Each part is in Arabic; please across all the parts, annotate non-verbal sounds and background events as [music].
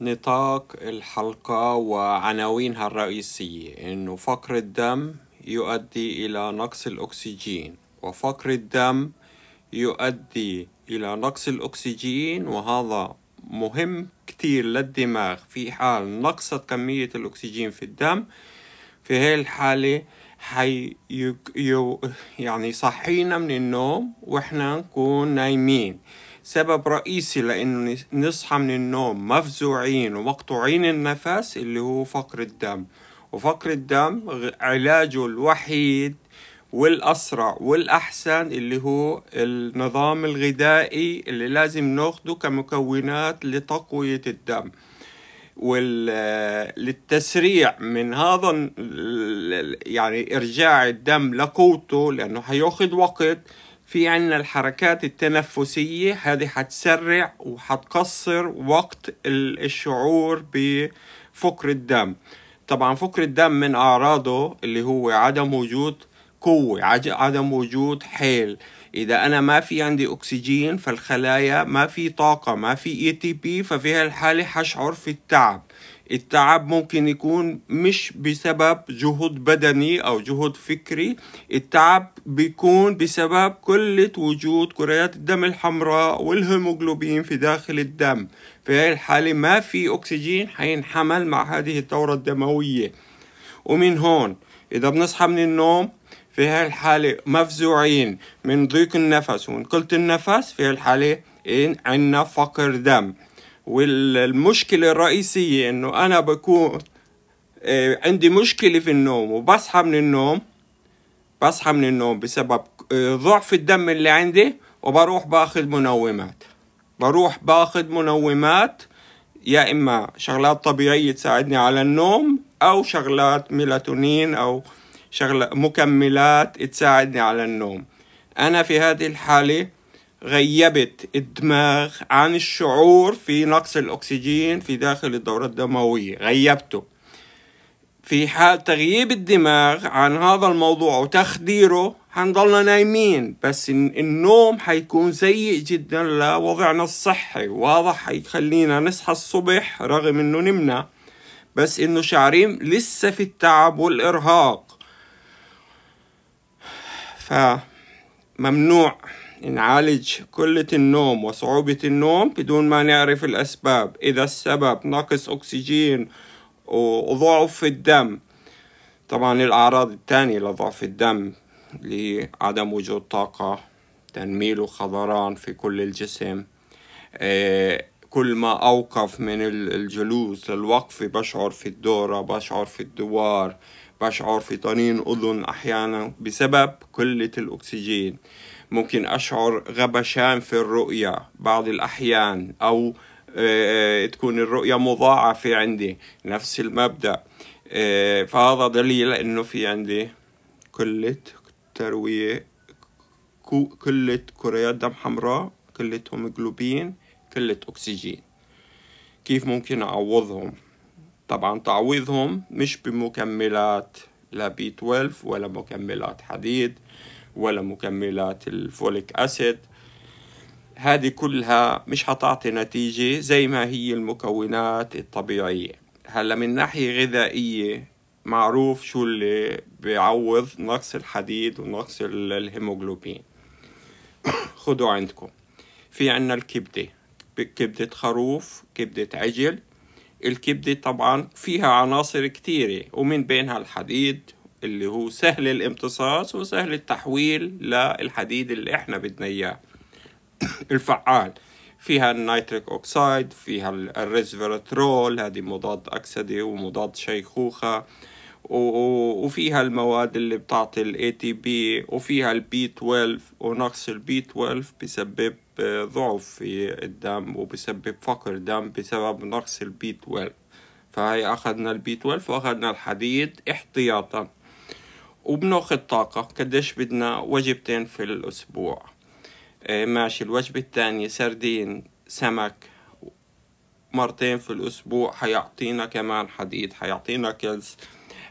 نطاق الحلقة وعناوينها الرئيسية إنه فقر الدم يؤدي إلى نقص الأكسجين وفقر الدم يؤدي إلى نقص الأكسجين وهذا مهم كتير للدماغ في حال نقصت كمية الأكسجين في الدم في هاي الحالة حي يو يعني صحينا من النوم وإحنا نكون نايمين سبب رئيسي لأنه نصحى من النوم مفزوعين ومقطوعين النفس اللي هو فقر الدم وفقر الدم علاجه الوحيد والأسرع والأحسن اللي هو النظام الغذائي اللي لازم ناخده كمكونات لتقوية الدم وللتسريع من هذا يعني إرجاع الدم لقوته لأنه حياخذ وقت في عنا الحركات التنفسية هذه حتسرع وحتقصر وقت الشعور بفقر الدم طبعا فقر الدم من أعراضه اللي هو عدم وجود قوة عدم وجود حيل إذا أنا ما في عندي أكسجين فالخلايا ما في طاقة ما في اي تي بي ففي هالحالة حشعر في التعب التعب ممكن يكون مش بسبب جهد بدني أو جهد فكري التعب بيكون بسبب قلة وجود كريات الدم الحمراء والهيموجلوبين في داخل الدم في هذه الحالة ما في أكسجين حينحمل مع هذه الدورة الدموية ومن هون إذا بنصحى من النوم في هاي الحالة مفزوعين من ضيق النفس ومن قلة النفس في هاي الحالة عنا فقر دم والمشكلة الرئيسية انه انا بكون آه، عندي مشكلة في النوم وبصحى من النوم بصحى من النوم بسبب آه، ضعف الدم اللي عندي وبروح باخذ منومات بروح باخذ منومات يا اما شغلات طبيعية تساعدني على النوم او شغلات ميلاتونين او شغلات مكملات تساعدني على النوم انا في هذه الحالة غيبت الدماغ عن الشعور في نقص الأكسجين في داخل الدورة الدموية غيبته في حال تغييب الدماغ عن هذا الموضوع وتخديره حنضلنا نايمين بس النوم حيكون سيء جدا لوضعنا الصحي واضح حيخلينا نصحى الصبح رغم انه نمنا بس انه شعرين لسه في التعب والارهاق فممنوع نعالج قلة النوم وصعوبة النوم بدون ما نعرف الأسباب إذا السبب نقص أكسجين وضعف في الدم طبعا الأعراض الثانية لضعف الدم لعدم وجود طاقة تنميل وخضران في كل الجسم آه، كل ما أوقف من الجلوس للوقف بشعر في الدورة بشعر في الدوار بشعر في طنين أذن أحيانا بسبب قلة الأكسجين ممكن أشعر غبشان في الرؤية بعض الأحيان أو آه، آه، تكون الرؤية مضاعفة عندي نفس المبدأ آه، فهذا دليل أنه في عندي كلة تروية كلة كريات دم حمراء كلة هيموجلوبين كلة أكسجين كيف ممكن أعوضهم طبعا تعويضهم مش بمكملات لا بي 12 ولا مكملات حديد ولا مكملات الفوليك أسيد هذه كلها مش حتعطي نتيجة زي ما هي المكونات الطبيعية هلا من ناحية غذائية معروف شو اللي بيعوض نقص الحديد ونقص الهيموغلوبين [coughs] خدوا عندكم في عنا الكبدة كبدة خروف كبدة عجل الكبدة طبعا فيها عناصر كتيرة ومن بينها الحديد اللي هو سهل الامتصاص وسهل التحويل للحديد اللي احنا بدنا اياه [clears throat] الفعال فيها النيتريك اوكسايد فيها الريسفيراترول هذه مضاد اكسده ومضاد شيخوخه وفيها المواد اللي بتعطي الاي تي بي وفيها البي 12 ونقص البي 12 بسبب آه، ضعف في الدم وبسبب فقر دم بسبب نقص البي 12 فهي اخذنا البي 12 واخذنا الحديد احتياطا وبناخد طاقة قديش بدنا وجبتين في الأسبوع آه، ماشي الوجبة التانية سردين سمك مرتين في الأسبوع حيعطينا كمان حديد حيعطينا كلس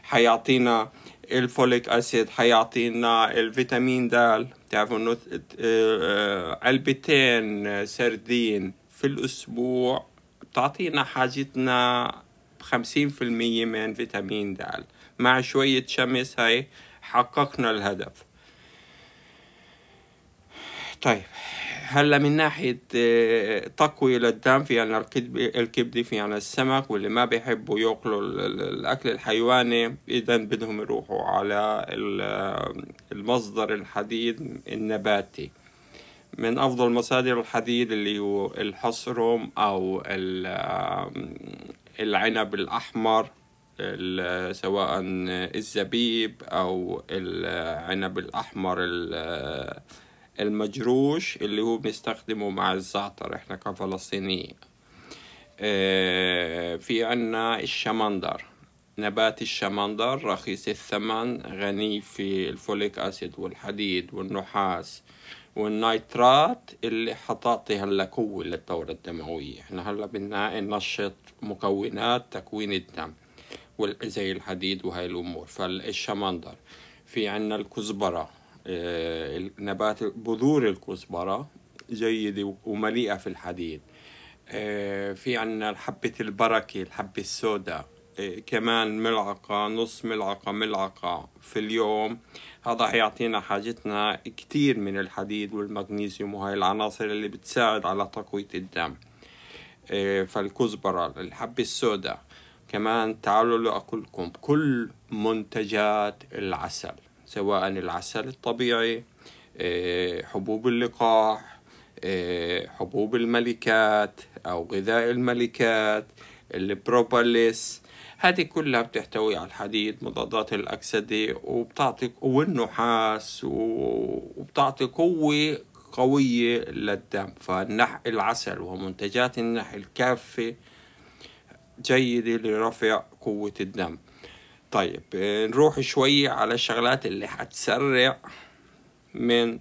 حيعطينا الفوليك أسيد حيعطينا الفيتامين د تعرفوا إنه آه، آه، علبتين سردين في الأسبوع بتعطينا حاجتنا خمسين في المية من فيتامين د مع شوية شمس هاي حققنا الهدف طيب هلا من ناحية آه، تقوية للدم في عنا الكبدي في عنا السمك واللي ما بيحبوا يأكلوا الأكل الحيواني إذا بدهم يروحوا على آه، المصدر الحديد النباتي من أفضل مصادر الحديد اللي هو الحصرم أو آه، العنب الأحمر سواء الزبيب او العنب الاحمر المجروش اللي هو بنستخدمه مع الزعتر احنا كفلسطينيين آه، في عنا الشمندر نبات الشمندر رخيص الثمن غني في الفوليك أسيد والحديد والنحاس والنيترات اللي حتعطي هلا قوة للدورة الدموية احنا هلا بدنا ننشط مكونات تكوين الدم زي الحديد وهاي الأمور فالشمندر في عنا الكزبرة آه، نبات بذور الكزبرة جيدة ومليئة في الحديد آه، في عنا حبة البركة الحبة السوداء آه، كمان ملعقة نص ملعقة ملعقة في اليوم هذا حيعطينا حاجتنا كتير من الحديد والمغنيسيوم وهي العناصر اللي بتساعد على تقوية الدم فالكزبرة الحبة السوداء كمان تعالوا لأقول لكم كل منتجات العسل سواء العسل الطبيعي آه، حبوب اللقاح آه، حبوب الملكات أو غذاء الملكات البروباليس هذه كلها بتحتوي على الحديد مضادات الأكسدة وبتعطي والنحاس وبتعطي قوة قوية للدم فالنح العسل ومنتجات النحل الكافة جيدة لرفع قوة الدم طيب نروح شوية على الشغلات اللي هتسرع من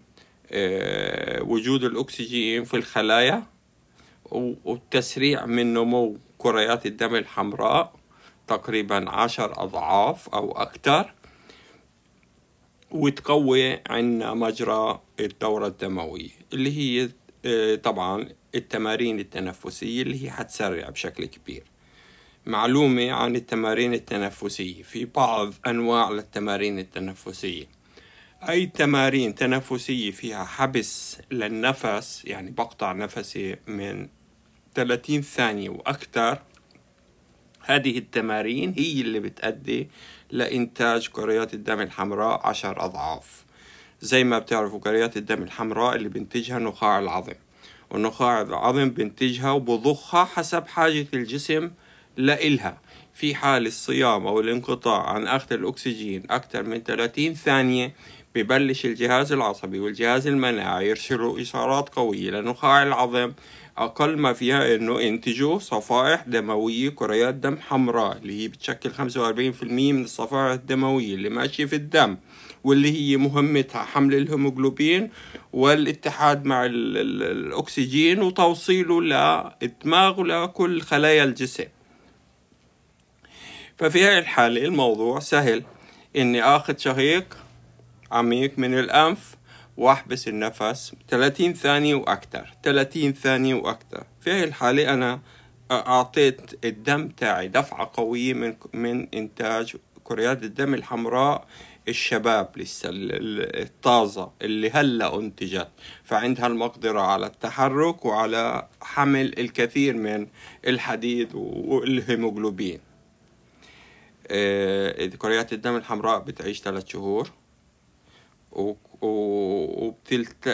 آه، وجود الأكسجين في الخلايا والتسريع من نمو كريات الدم الحمراء تقريبا عشر أضعاف أو أكتر وتقوي عنا مجرى الدورة الدموية اللي هي آه، طبعا التمارين التنفسية اللي هي هتسرع بشكل كبير معلومة عن التمارين التنفسية في بعض أنواع للتمارين التنفسية أي تمارين تنفسية فيها حبس للنفس يعني بقطع نفسي من 30 ثانية وأكثر هذه التمارين هي اللي بتأدي لإنتاج كريات الدم الحمراء عشر أضعاف زي ما بتعرفوا كريات الدم الحمراء اللي بنتجها نخاع العظم ونخاع العظم بنتجها وبضخها حسب حاجة الجسم لإلها في حال الصيام أو الانقطاع عن أخذ الأكسجين أكثر من 30 ثانية ببلش الجهاز العصبي والجهاز المناعي يرسلوا إشارات قوية لنخاع العظم أقل ما فيها إنه ينتجوا صفائح دموية كريات دم حمراء اللي هي بتشكل 45% من الصفائح الدموية اللي ماشية في الدم واللي هي مهمتها حمل الهيموجلوبين والاتحاد مع الأكسجين وتوصيله للدماغ ولكل خلايا الجسم ففي هاي الحالة الموضوع سهل إني آخذ شهيق عميق من الأنف وأحبس النفس 30 ثانية وأكتر 30 ثانية وأكتر في هاي الحالة أنا أعطيت الدم تاعي دفعة قوية من من إنتاج كريات الدم الحمراء الشباب لسه الطازة اللي هلأ أنتجت فعندها المقدرة على التحرك وعلى حمل الكثير من الحديد والهيموغلوبين آه، كريات الدم الحمراء بتعيش ثلاث شهور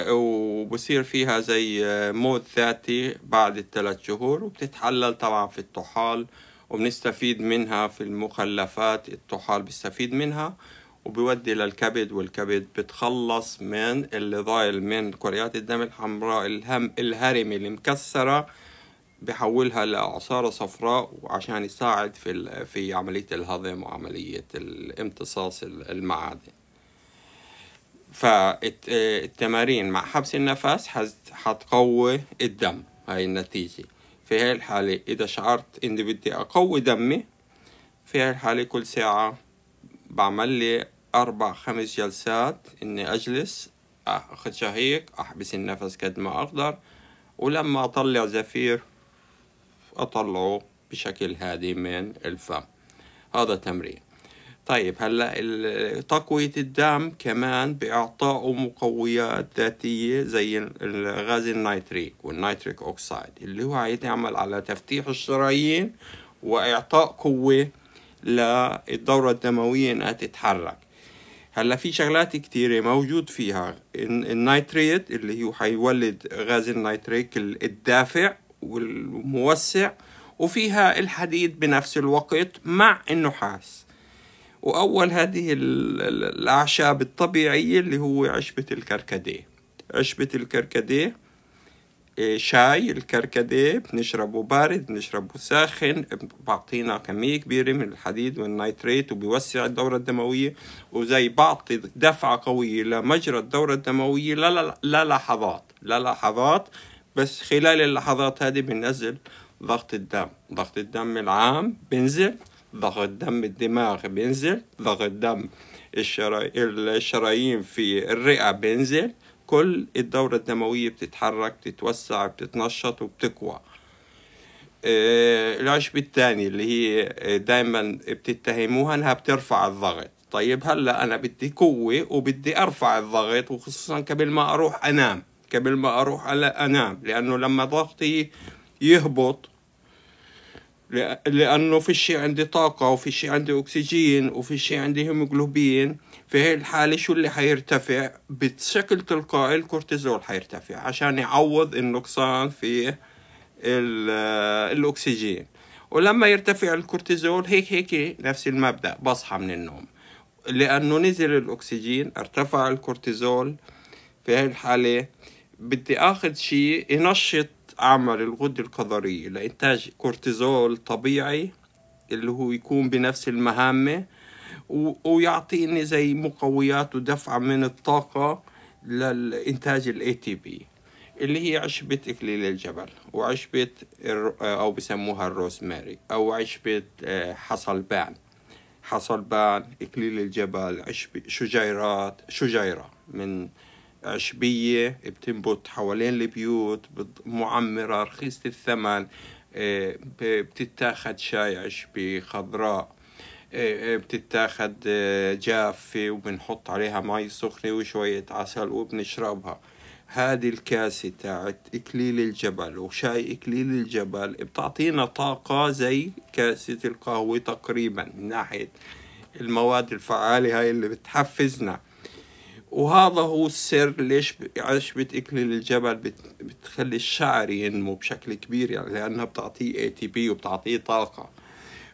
وبصير فيها زي موت ذاتي بعد الثلاث شهور وبتتحلل طبعا في الطحال وبنستفيد منها في المخلفات الطحال بيستفيد منها وبيودي للكبد والكبد بتخلص من اللي ضايل من كريات الدم الحمراء الهم الهرمي المكسرة بحولها لعصارة صفراء عشان يساعد في في عملية الهضم وعملية امتصاص المعادن فالتمارين مع حبس النفس حتقوي الدم هاي النتيجة في هاي الحالة إذا شعرت إني بدي أقوي دمي في هاي الحالة كل ساعة بعمل لي أربع خمس جلسات إني أجلس أخذ شهيق أحبس النفس قد ما أقدر ولما أطلع زفير واطلعه بشكل هادي من الفم هذا تمرين طيب هلا تقوية الدم كمان بإعطائه مقويات ذاتية زي غاز النيتريك والنيتريك أوكسايد اللي هو هيتعمل على تفتيح الشرايين وإعطاء قوة للدورة الدموية إنها تتحرك هلا في شغلات كتيرة موجود فيها النيتريت اللي هو حيولد غاز النيتريك الدافع والموسع وفيها الحديد بنفس الوقت مع النحاس وأول هذه الأعشاب الطبيعية اللي هو عشبة الكركديه عشبة الكركديه إيه، شاي الكركديه بنشربه بارد بنشربه ساخن بعطينا كمية كبيرة من الحديد والنيتريت وبيوسع الدورة الدموية وزي بعطي دفعة قوية لمجرى الدورة الدموية للحظات للحظات بس خلال اللحظات هذه بنزل ضغط الدم ضغط الدم العام بينزل ضغط دم الدماغ بينزل ضغط دم الشرايين في الرئة بينزل كل الدورة الدموية بتتحرك بتتوسع بتتنشط وبتقوى آه، العشب الثاني اللي هي آه، دايما بتتهموها انها بترفع الضغط طيب هلا انا بدي قوه وبدي ارفع الضغط وخصوصا قبل ما اروح انام قبل ما اروح على انام لانه لما ضغطي يهبط لانه في شيء عندي طاقه وفي شيء عندي اكسجين وفي شيء عندي هيموجلوبين في هاي الحاله شو اللي حيرتفع بشكل تلقائي الكورتيزول حيرتفع عشان يعوض النقصان في الاكسجين ولما يرتفع الكورتيزول هيك هيك نفس المبدا بصحى من النوم لانه نزل الاكسجين ارتفع الكورتيزول في هاي الحاله بدي اخذ شيء ينشط عمل الغدة الكظرية لإنتاج كورتيزول طبيعي اللي هو يكون بنفس المهامة ويعطيني زي مقويات ودفعة من الطاقة لإنتاج الاي تي بي اللي هي عشبة إكليل الجبل وعشبة أو بسموها الروزماري أو عشبة آه، حصلبان حصلبان إكليل الجبل عشبة شجيرات شجيرة من عشبية بتنبت حوالين البيوت معمرة رخيصة الثمن آه، بتتاخد شاي عشبي خضراء آه، آه، بتتاخد جافة وبنحط عليها مي سخنة وشوية عسل وبنشربها هذه الكاسة تاعت إكليل الجبل وشاي إكليل الجبل بتعطينا طاقة زي كاسة القهوة تقريبا من ناحية المواد الفعالة هاي اللي بتحفزنا وهذا هو السر ليش عشبة بتقلل الجبل بت... بتخلي الشعر ينمو بشكل كبير يعني لانها بتعطيه اي تي بي وبتعطيه طاقه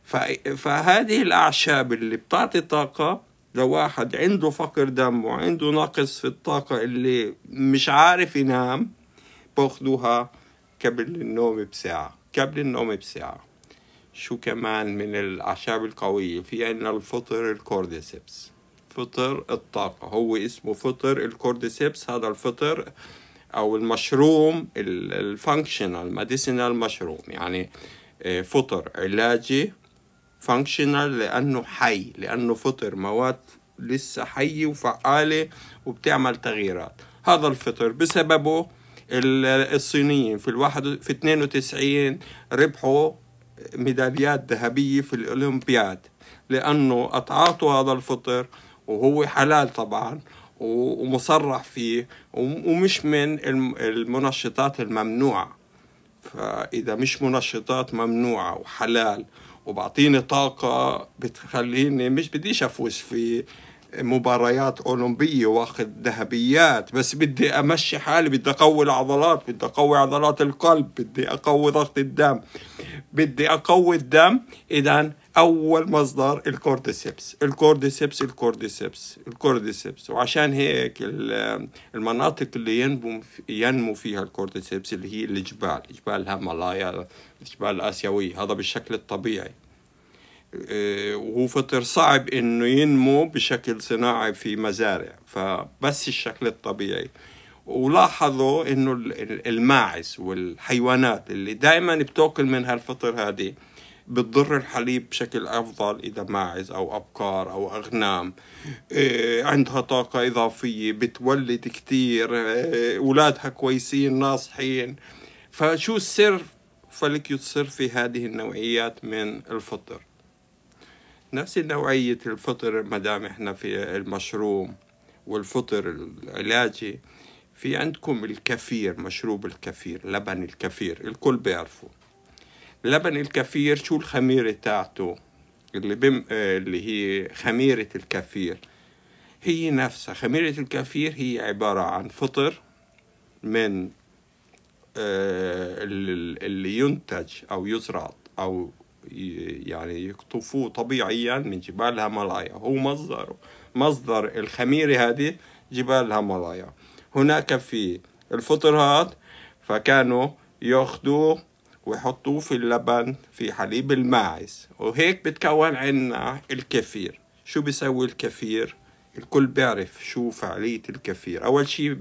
ف... فهذه الاعشاب اللي بتعطي طاقه لواحد عنده فقر دم وعنده نقص في الطاقه اللي مش عارف ينام باخذوها قبل النوم بساعه قبل النوم بساعه شو كمان من الاعشاب القويه في عندنا الفطر الكورديسبس فطر الطاقة هو اسمه فطر الكورديسيبس هذا الفطر أو المشروم الفانكشنال ميديسينال مشروم يعني آه، فطر علاجي فانكشنال لأنه حي لأنه فطر مواد لسه حية وفعالة وبتعمل تغييرات هذا الفطر بسببه الصينيين في الواحد في 92 ربحوا ميداليات ذهبية في الأولمبياد لأنه أتعاطوا هذا الفطر وهو حلال طبعا ومصرح فيه ومش من المنشطات الممنوعة فإذا مش منشطات ممنوعة وحلال وبعطيني طاقة بتخليني مش بديش أفوز في مباريات أولمبية واخذ ذهبيات بس بدي أمشي حالي بدي أقوي العضلات بدي أقوي عضلات القلب بدي أقوي ضغط الدم بدي أقوي الدم إذا اول مصدر الكورديسبس الكورديسبس الكورديسبس الكورديسبس وعشان هيك المناطق اللي ينمو ينمو فيها الكورديسبس اللي هي الجبال جبال الهيمالايا الجبال الاسيويه هذا بالشكل الطبيعي إيه، وهو فطر صعب انه ينمو بشكل صناعي في مزارع فبس الشكل الطبيعي ولاحظوا انه الماعز والحيوانات اللي دائما بتاكل من هالفطر هذه بتضر الحليب بشكل أفضل إذا ماعز أو أبقار أو أغنام إيه، عندها طاقة إضافية بتولد كتير إيه، أولادها كويسين ناصحين فشو السر فلك يتصر في هذه النوعيات من الفطر نفس نوعية الفطر مدام احنا في المشروم والفطر العلاجي في عندكم الكفير مشروب الكفير لبن الكفير الكل بيعرفه لبن الكفير شو الخميرة تاعته اللي, بم... آه، اللي هي خميرة الكفير هي نفسها خميرة الكفير هي عبارة عن فطر من آه، اللي ينتج أو يزرع أو يعني يقطفوه طبيعيا من جبال الهيمالايا هو مصدره مصدر الخميرة هذه جبال الهيمالايا هناك في الفطر هذا فكانوا ياخذوه ويحطوه في اللبن في حليب الماعز وهيك بتكون عنا الكفير شو بيسوي الكفير الكل بيعرف شو فعالية الكفير أول شيء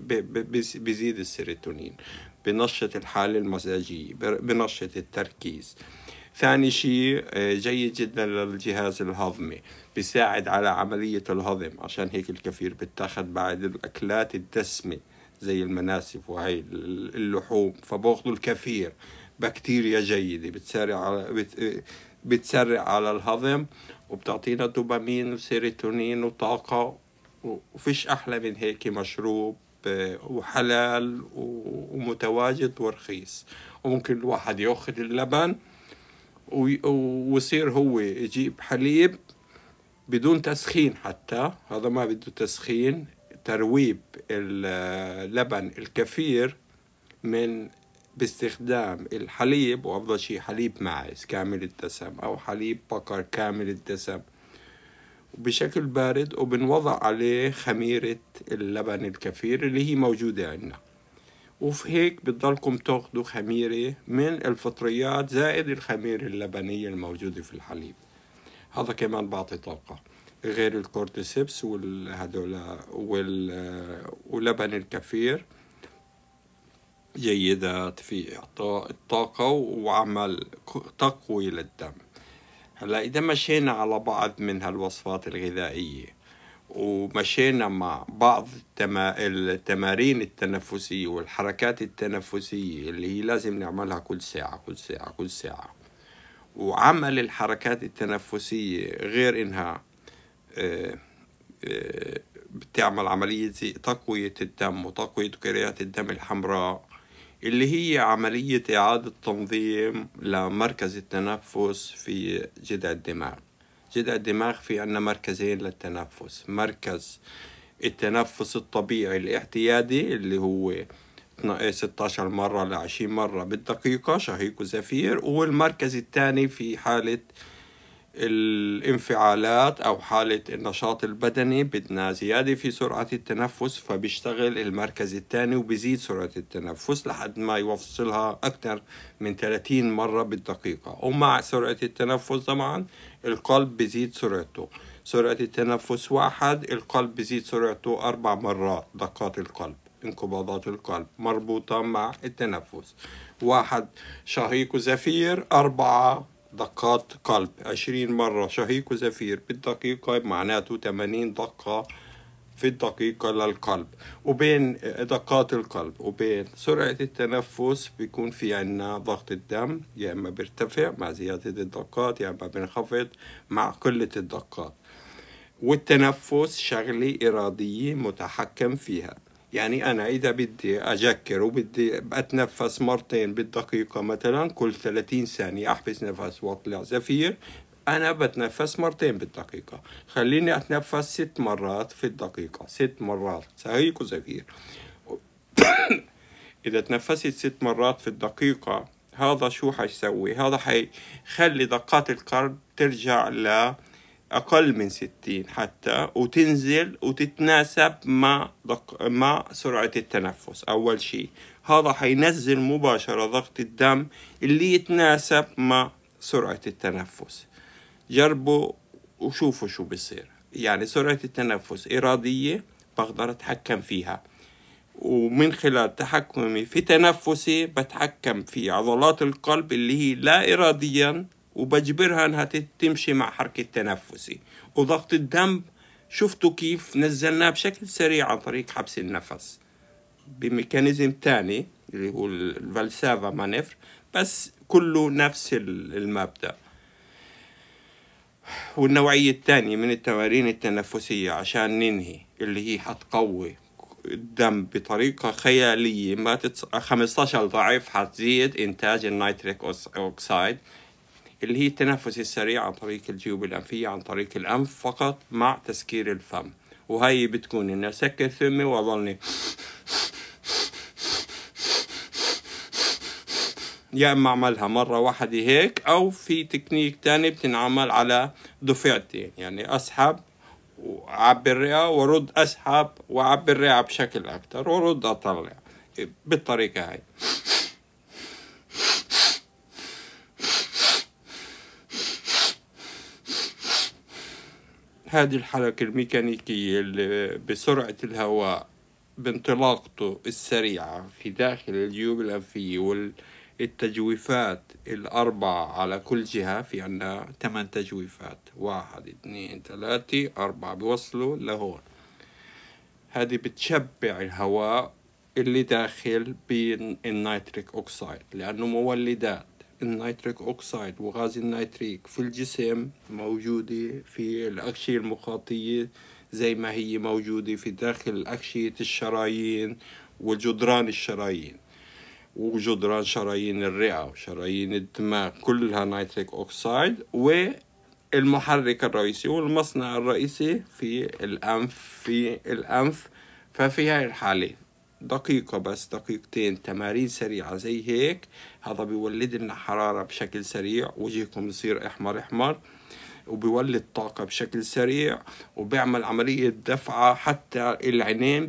بيزيد السيروتونين بنشط الحالة المزاجية بنشط التركيز ثاني شيء آه، جيد جدا للجهاز الهضمي بيساعد على عملية الهضم عشان هيك الكفير بتاخد بعد الأكلات الدسمة زي المناسف وهي اللحوم فباخذوا الكفير بكتيريا جيدة بتسارع على بتسرع على الهضم وبتعطينا دوبامين وسيروتونين وطاقة وفيش أحلى من هيك مشروب آه، وحلال ومتواجد ورخيص وممكن الواحد ياخذ اللبن ويصير هو يجيب حليب بدون تسخين حتى هذا ما بده تسخين ترويب آه، اللبن الكثير من باستخدام الحليب وأفضل شيء حليب ماعز كامل الدسم أو حليب بقر كامل الدسم بشكل بارد وبنوضع عليه خميرة اللبن الكثير اللي هي موجودة عندنا وفي هيك بتضلكم تاخدوا خميرة من الفطريات زائد الخميرة اللبنية الموجودة في الحليب هذا كمان بعطي طاقة غير الكورتيسبس والهدول وال... ولبن الكفير جيدات في إعطاء الطاقة وعمل تقوي للدم هلا إذا مشينا على بعض من هالوصفات الغذائية ومشينا مع بعض التمارين التنفسية والحركات التنفسية اللي هي لازم نعملها كل ساعة كل ساعة كل ساعة وعمل الحركات التنفسية غير إنها آه، آه، بتعمل عملية تقوية الدم وتقوية كريات الدم الحمراء اللي هي عملية إعادة تنظيم لمركز التنفس في جذع الدماغ جذع الدماغ في عنا مركزين للتنفس مركز التنفس الطبيعي الاعتيادي اللي هو 16 مرة ل 20 مرة بالدقيقة شهيق وزفير والمركز الثاني في حالة الانفعالات أو حالة النشاط البدني بدنا زيادة في سرعة التنفس فبيشتغل المركز الثاني وبزيد سرعة التنفس لحد ما يوصلها أكثر من 30 مرة بالدقيقة ومع سرعة التنفس طبعا القلب بزيد سرعته سرعة التنفس واحد القلب بزيد سرعته أربع مرات دقات القلب انقباضات القلب مربوطة مع التنفس واحد شهيق وزفير أربعة دقات قلب عشرين مرة شهيق وزفير بالدقيقة معناته تمانين دقة في الدقيقة للقلب وبين دقات القلب وبين سرعة التنفس بيكون في عنا ضغط الدم يا إما بيرتفع مع زيادة الدقات يا إما بينخفض مع قلة الدقات والتنفس شغلة إرادية متحكم فيها يعني أنا إذا بدي أجكر وبدي أتنفس مرتين بالدقيقة مثلا كل 30 ثانية أحبس نفس وأطلع زفير أنا بتنفس مرتين بالدقيقة خليني أتنفس ست مرات في الدقيقة ست مرات سهيق وزفير [coughs] إذا تنفست ست مرات في الدقيقة هذا شو حيسوي هذا حيخلي دقات القلب ترجع ل أقل من 60 حتى وتنزل وتتناسب مع دق... مع سرعة التنفس أول شيء هذا حينزل مباشرة ضغط الدم اللي يتناسب مع سرعة التنفس جربوا وشوفوا شو بصير يعني سرعة التنفس إرادية بقدر أتحكم فيها ومن خلال تحكمي في تنفسي بتحكم في عضلات القلب اللي هي لا إراديا وبجبرها انها تمشي مع حركة تنفسي وضغط الدم شفتوا كيف نزلناه بشكل سريع عن طريق حبس النفس بميكانيزم تاني اللي هو الفلسافة مانيفر بس كله نفس المبدأ والنوعية الثانية من التمارين التنفسية عشان ننهي اللي هي حتقوي الدم بطريقة خيالية ما تتص... 15 ضعف حتزيد إنتاج النيتريك أوكسايد اللي هي التنفس السريع عن طريق الجيوب الأنفية عن طريق الأنف فقط مع تسكير الفم وهي بتكون إني أسكر فمي وأظلني يا اما اعملها مرة واحدة هيك او في تكنيك تاني بتنعمل على دفعتين يعني اسحب وعبي الرئة ورد اسحب وعبي الرئة بشكل اكتر ورد اطلع بالطريقة هاي هذه الحركة الميكانيكية اللي بسرعة الهواء بانطلاقته السريعة في داخل الجيوب الأنفية والتجويفات الأربعة على كل جهة في عنا ثمان تجويفات واحد اثنين ثلاثة أربعة بوصلوا لهون هذه بتشبع الهواء اللي داخل بالنيتريك أوكسايد لأنه مولدات النيتريك أوكسيد وغاز النيتريك في الجسم موجودة في الأغشية المخاطية زي ما هي موجودة في داخل أغشية الشرايين وجدران الشرايين وجدران شرايين الرئة وشرايين الدماغ كلها نيتريك أوكسيد والمحرك الرئيسي والمصنع الرئيسي في الأنف في الأنف ففي هاي الحالة دقيقة بس دقيقتين تمارين سريعة زي هيك هذا بيولد لنا حرارة بشكل سريع وجهكم يصير احمر احمر وبيولد طاقة بشكل سريع وبيعمل عملية دفعة حتى العينين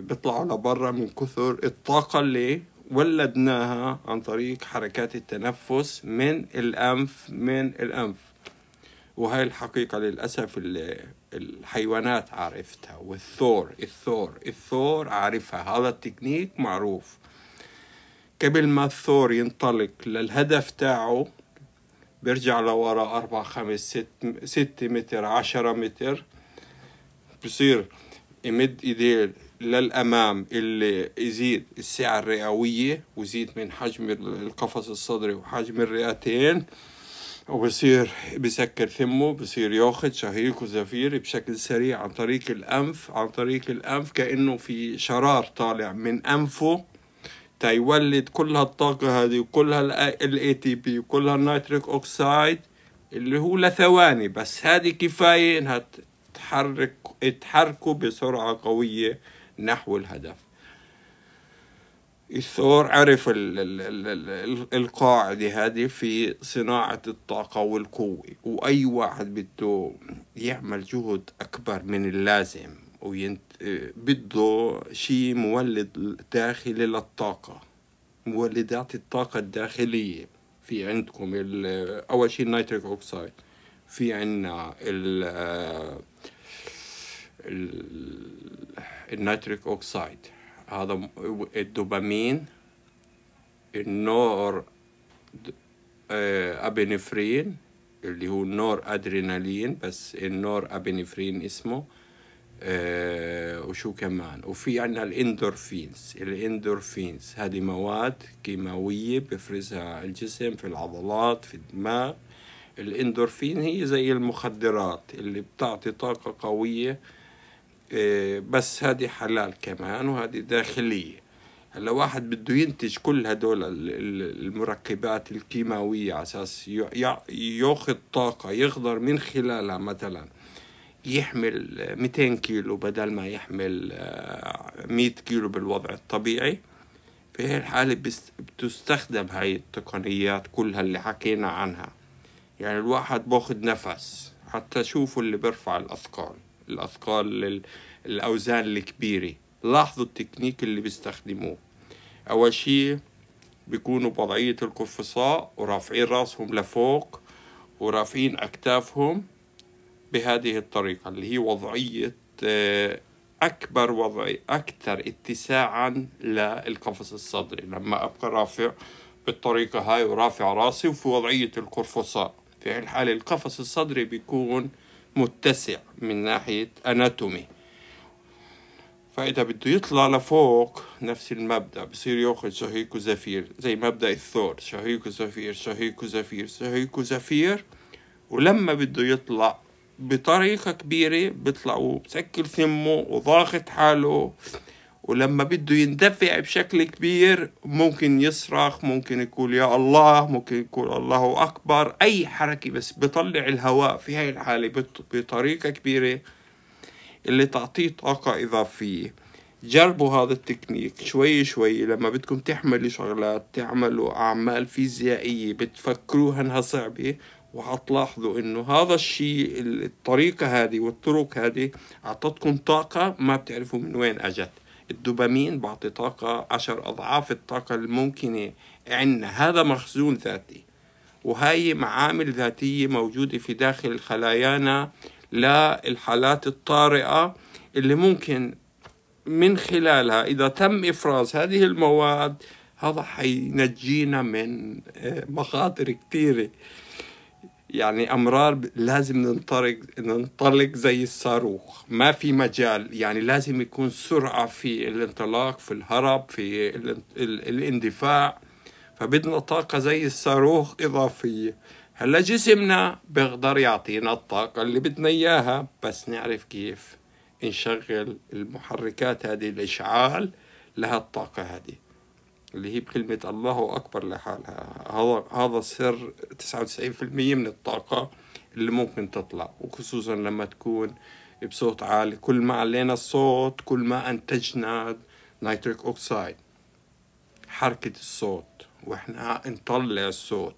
بيطلعوا لبرا من كثر الطاقة اللي ولدناها عن طريق حركات التنفس من الأنف من الأنف وهي الحقيقة للأسف اللي الحيوانات عارفتها والثور الثور الثور عارفها هذا التكنيك معروف قبل ما الثور ينطلق للهدف تاعه بيرجع لورا أربعة خمس ست ست متر عشرة متر بصير يمد ايديه للأمام اللي يزيد السعة الرئوية ويزيد من حجم القفص الصدري وحجم الرئتين وبصير بسكر فمه بصير ياخذ شهيق وزفير بشكل سريع عن طريق الأنف عن طريق الأنف كأنه في شرار طالع من أنفه تيولد كل هالطاقة هذه وكل الاي تي بي وكل هالنيتريك أوكسايد اللي هو لثواني بس هذه كفاية إنها تحرك تحركوا بسرعة قوية نحو الهدف الثور عرف ال ال ال القاعدة هذه في صناعة الطاقة والقوة وأي واحد بده يعمل جهد أكبر من اللازم بده شيء مولد داخلي للطاقة مولدات الطاقة الداخلية في عندكم أول شيء النيتريك أوكسيد في ال... النيتريك أوكسيد هذا الدوبامين النور آه، أبينفرين اللي هو النور أدرينالين بس النور أبينفرين اسمه آه وشو كمان وفي عنا الاندورفينز الاندورفينز هذه مواد كيماوية بيفرزها الجسم في العضلات في الدماغ الاندورفين هي زي المخدرات اللي بتعطي طاقة قوية آه بس هذه حلال كمان وهذه داخلية هلا واحد بده ينتج كل هدول المركبات الكيماوية على أساس ياخذ طاقة يقدر من خلالها مثلاً يحمل 200 كيلو بدل ما يحمل 100 آه، كيلو بالوضع الطبيعي في هاي الحالة بتستخدم هاي التقنيات كلها اللي حكينا عنها يعني الواحد باخد نفس حتى شوفوا اللي بيرفع الأثقال الأثقال الأوزان الكبيرة لاحظوا التكنيك اللي بيستخدموه أول شي بيكونوا بوضعية القفصاء ورافعين راسهم لفوق ورافعين أكتافهم بهذه الطريقة اللي هي وضعية آه، أكبر وضعي أكثر اتساعا للقفص الصدري لما أبقى رافع بالطريقة هاي ورافع راسي وفي وضعية القرفصاء في الحالة القفص الصدري بيكون متسع من ناحية أناتومي فإذا بده يطلع لفوق نفس المبدأ بصير يأخذ شهيق وزفير زي مبدأ الثور شهيق وزفير شهيق وزفير شهيق وزفير ولما بده يطلع بطريقة كبيرة بيطلع وبسكر ثمه وضاغط حاله ولما بده يندفع بشكل كبير ممكن يصرخ ممكن يقول يا الله ممكن يقول الله أكبر أي حركة بس بطلع الهواء في هاي الحالة بطريقة كبيرة اللي تعطيه طاقة إضافية جربوا هذا التكنيك شوي شوي لما بدكم تحملوا شغلات تعملوا أعمال فيزيائية بتفكروها إنها صعبة وحتلاحظوا انه هذا الشيء الطريقه هذه والطرق هذه اعطتكم طاقه ما بتعرفوا من وين اجت الدوبامين بعطي طاقه عشر اضعاف الطاقه الممكنه عندنا هذا مخزون ذاتي وهي معامل ذاتية موجودة في داخل خلايانا للحالات الطارئة اللي ممكن من خلالها إذا تم إفراز هذه المواد هذا حينجينا من آه، مخاطر كثيره يعني امرار لازم ننطلق ننطلق زي الصاروخ ما في مجال يعني لازم يكون سرعه في الانطلاق في الهرب في الاندفاع فبدنا طاقه زي الصاروخ اضافيه هلا جسمنا بيقدر يعطينا الطاقه اللي بدنا اياها بس نعرف كيف نشغل المحركات هذه الاشعال لها الطاقه هذه اللي هي بكلمة الله أكبر لحالها هذا هذا سر تسعة وتسعين في المية من الطاقة اللي ممكن تطلع وخصوصا لما تكون بصوت عالي كل ما علينا الصوت كل ما أنتجنا نيتريك أوكسايد حركة الصوت وإحنا نطلع الصوت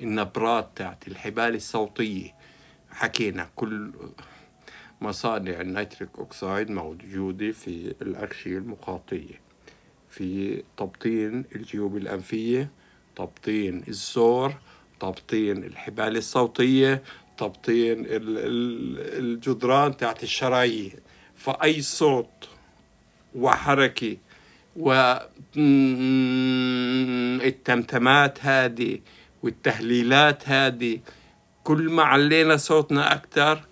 النبرات تاعت الحبال الصوتية حكينا كل مصانع النيتريك أوكسايد موجودة في الأغشية المخاطية في تبطين الجيوب الأنفية تبطين الزور تبطين الحبال الصوتية تبطين الجدران تاعت الشرايين فأي صوت وحركة والتمتمات هذه والتهليلات هذه كل ما علينا صوتنا أكثر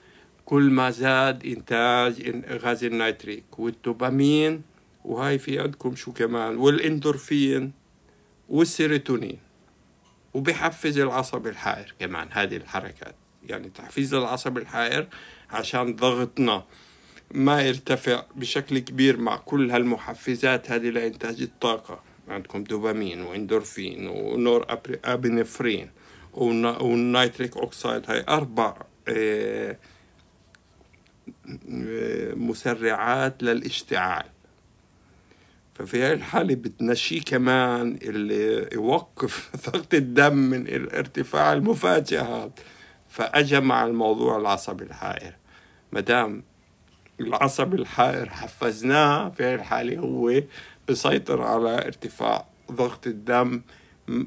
كل ما زاد إنتاج غاز النيتريك والدوبامين وهاي في عندكم شو كمان والاندورفين والسيروتونين وبحفز العصب الحائر كمان هذه الحركات يعني تحفيز العصب الحائر عشان ضغطنا ما يرتفع بشكل كبير مع كل هالمحفزات هذه لإنتاج الطاقة عندكم دوبامين واندورفين ونور ابينفرين والنيتريك أوكسايد هاي أربع آه، آه، مسرعات للاشتعال ففي هاي الحالة بتنشيه كمان اللي يوقف ضغط [laughs] الدم من الارتفاع المفاجئ هذا فأجا مع الموضوع العصبي الحائر مدام العصب الحائر حفزناه في هاي الحالة هو بيسيطر على ارتفاع ضغط الدم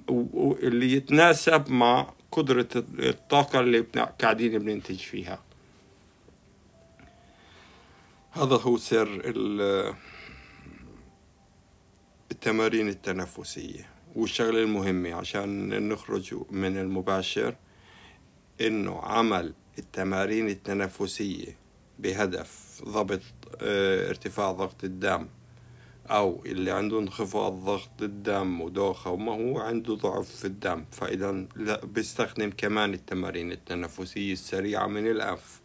واللي يتناسب مع قدرة الطاقة اللي قاعدين بننتج فيها هذا هو سر ال التمارين التنفسية والشغلة المهمة عشان نخرج من المباشر انه عمل التمارين التنفسية بهدف ضبط آه، ارتفاع ضغط الدم او اللي عنده انخفاض ضغط الدم ودوخة وما هو عنده ضعف في الدم فاذا بيستخدم كمان التمارين التنفسية السريعة من الانف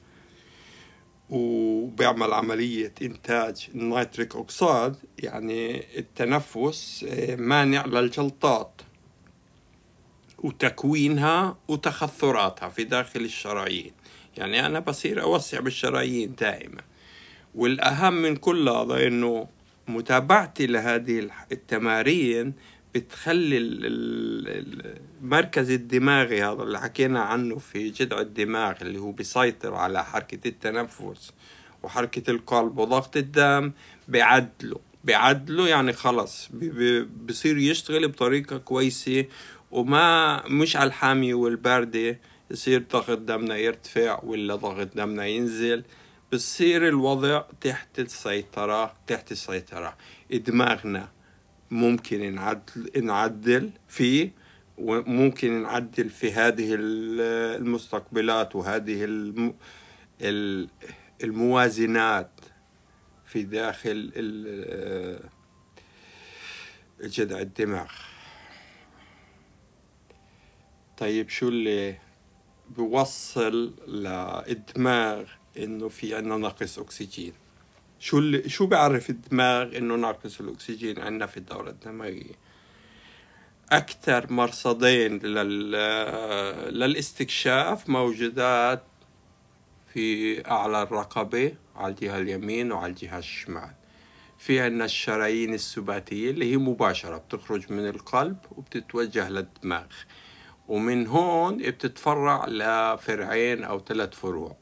وبيعمل عملية إنتاج النيتريك أوكسيد يعني التنفس آه، مانع للجلطات وتكوينها وتخثراتها في داخل الشرايين يعني أنا بصير أوسع بالشرايين دائما والأهم من كل هذا إنه متابعتي لهذه التمارين بتخلي مركز الدماغي هذا اللي حكينا عنه في جذع الدماغ اللي هو بيسيطر على حركة التنفس وحركة القلب وضغط الدم بيعدله بيعدله يعني خلص بصير يشتغل بطريقة كويسة وما مش على الحامية والباردة يصير ضغط دمنا يرتفع ولا ضغط دمنا ينزل بصير الوضع تحت السيطرة تحت السيطرة دماغنا ممكن نعدل فيه وممكن نعدل في هذه المستقبلات وهذه الموازنات في داخل جذع الدماغ طيب شو اللي بوصل للدماغ انه في عندنا نقص اكسجين شو اللي شو بيعرف الدماغ انه ناقص الاكسجين عندنا في الدوره الدمويه اكثر مرصدين لل... للاستكشاف موجودات في اعلى الرقبه على الجهه اليمين وعلى الجهه الشمال في عندنا الشرايين السباتيه اللي هي مباشره بتخرج من القلب وبتتوجه للدماغ ومن هون بتتفرع لفرعين او ثلاث فروع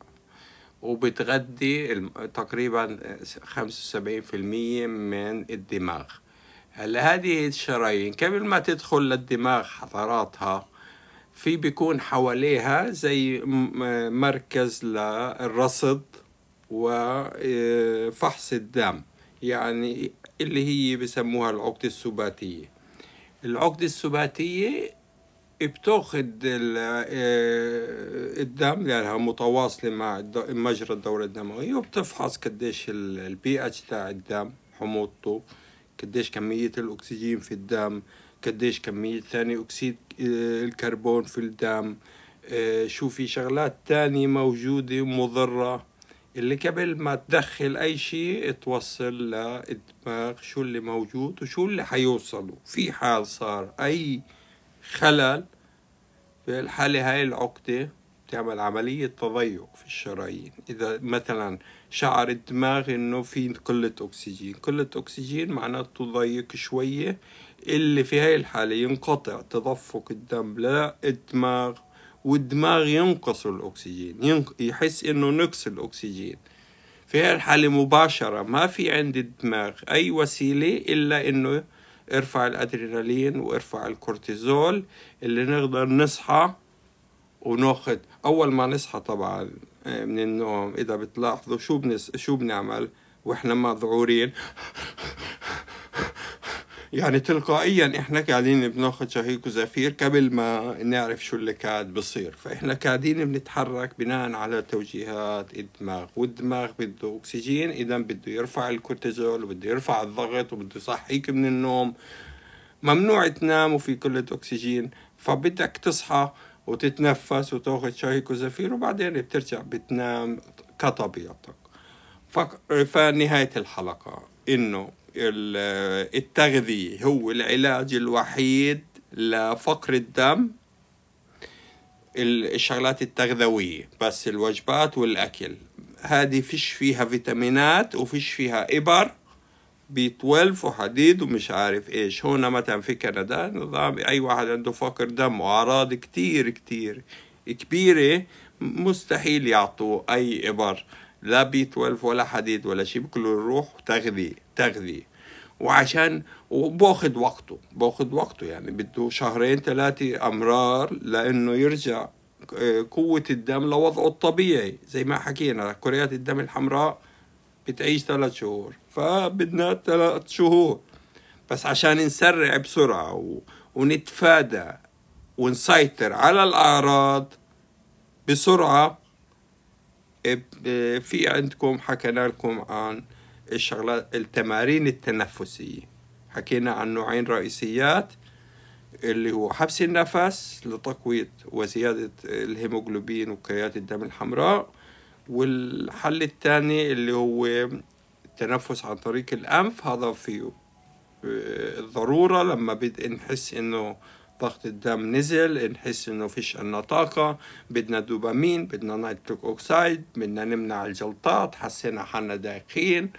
وبتغذي تقريبا 75% من الدماغ هلا هذه الشرايين قبل ما تدخل للدماغ حضراتها في بيكون حواليها زي مركز للرصد وفحص آه، الدم يعني اللي هي بسموها العقدة السباتية العقدة السباتية بتاخذ آه، الدم لانها متواصله مع مجرى الدوره الدمويه وبتفحص قديش البي اتش تاع الدم حموضته قديش كميه الاكسجين في الدم قديش كميه ثاني اكسيد آه، الكربون في الدم آه، شو في شغلات تانية موجودة مضرة اللي قبل ما تدخل أي شيء توصل للدماغ شو اللي موجود وشو اللي حيوصله في حال صار أي خلل في الحالة هاي العقدة بتعمل عملية تضيق في الشرايين إذا مثلا شعر الدماغ إنه في قلة أكسجين قلة أكسجين معناته تضيق شوية اللي في هاي الحالة ينقطع تدفق الدم للدماغ والدماغ ينقص الأكسجين ينق... يحس إنه نقص الأكسجين في هاي الحالة مباشرة ما في عند الدماغ أي وسيلة إلا إنه ارفع الادرينالين وارفع الكورتيزول اللي نقدر نصحى وناخد اول ما نصحى طبعا آه، من النوم اذا بتلاحظوا شو بنس شو بنعمل واحنا مذعورين [laughs] يعني تلقائيا احنا قاعدين بناخذ شهيق وزفير قبل ما نعرف شو اللي قاعد بصير فاحنا قاعدين بنتحرك بناء على توجيهات الدماغ والدماغ بده اكسجين اذا بده يرفع الكورتيزول وبده يرفع الضغط وبده يصحيك من النوم ممنوع تنام وفي قلة اكسجين فبدك تصحى وتتنفس وتاخذ شهيق وزفير وبعدين بترجع بتنام كطبيعتك فنهاية الحلقة إنه التغذية هو العلاج الوحيد لفقر الدم الشغلات التغذوية بس الوجبات والأكل هذه فيش فيها فيتامينات وفيش فيها إبر بي 12 وحديد ومش عارف ايش هون مثلا في كندا نظام اي واحد عنده فقر دم واعراض كتير كتير كبيرة مستحيل يعطوه اي ابر لا بي 12 ولا حديد ولا شيء بكل الروح تغذيه تغذية وعشان وباخذ وقته باخذ وقته يعني بده شهرين ثلاثة أمرار لأنه يرجع آه، قوة الدم لوضعه الطبيعي زي ما حكينا كريات الدم الحمراء بتعيش ثلاث شهور فبدنا ثلاث شهور بس عشان نسرع بسرعة و... ونتفادى ونسيطر على الأعراض بسرعة في عندكم حكينا لكم عن الشغلة التمارين التنفسية حكينا عن نوعين رئيسيات اللي هو حبس النفس لتقوية وزيادة الهيموغلوبين وكريات الدم الحمراء والحل الثاني اللي هو التنفس عن طريق الأنف هذا فيه آه، الضرورة لما بد نحس إنه ضغط الدم نزل نحس إنه فيش عنا طاقة بدنا دوبامين بدنا نايتريك أوكسايد بدنا نمنع الجلطات حسينا حالنا داخين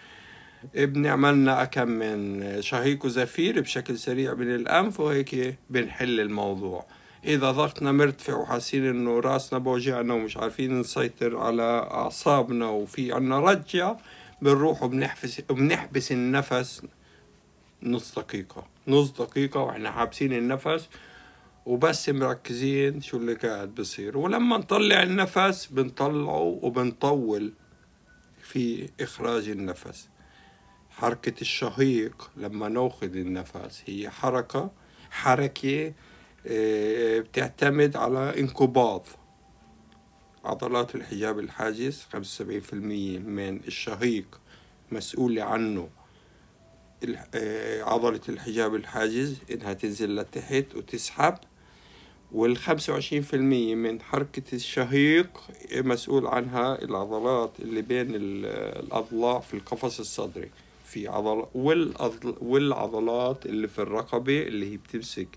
بنعملنا أكم من شهيق وزفير بشكل سريع من الأنف وهيك بنحل الموضوع إذا ضغطنا مرتفع وحاسين إنه راسنا بوجعنا ومش عارفين نسيطر على أعصابنا وفي عنا رجع بنروح وبنحبس وبنحبس النفس نص دقيقة نص دقيقة وإحنا حابسين النفس وبس مركزين شو اللي قاعد بصير ولما نطلع النفس بنطلعه وبنطول في إخراج النفس حركة الشهيق لما ناخد النفس هي حركة حركة آه، بتعتمد على انقباض عضلات الحجاب الحاجز خمسة وسبعين في المية من الشهيق مسؤولة عنه آه، عضلة الحجاب الحاجز إنها تنزل لتحت وتسحب والخمسة وعشرين في المية من حركة الشهيق مسؤول عنها العضلات اللي بين الأضلاع في القفص الصدري في عضل والأضل والعضلات اللي في الرقبة اللي هي بتمسك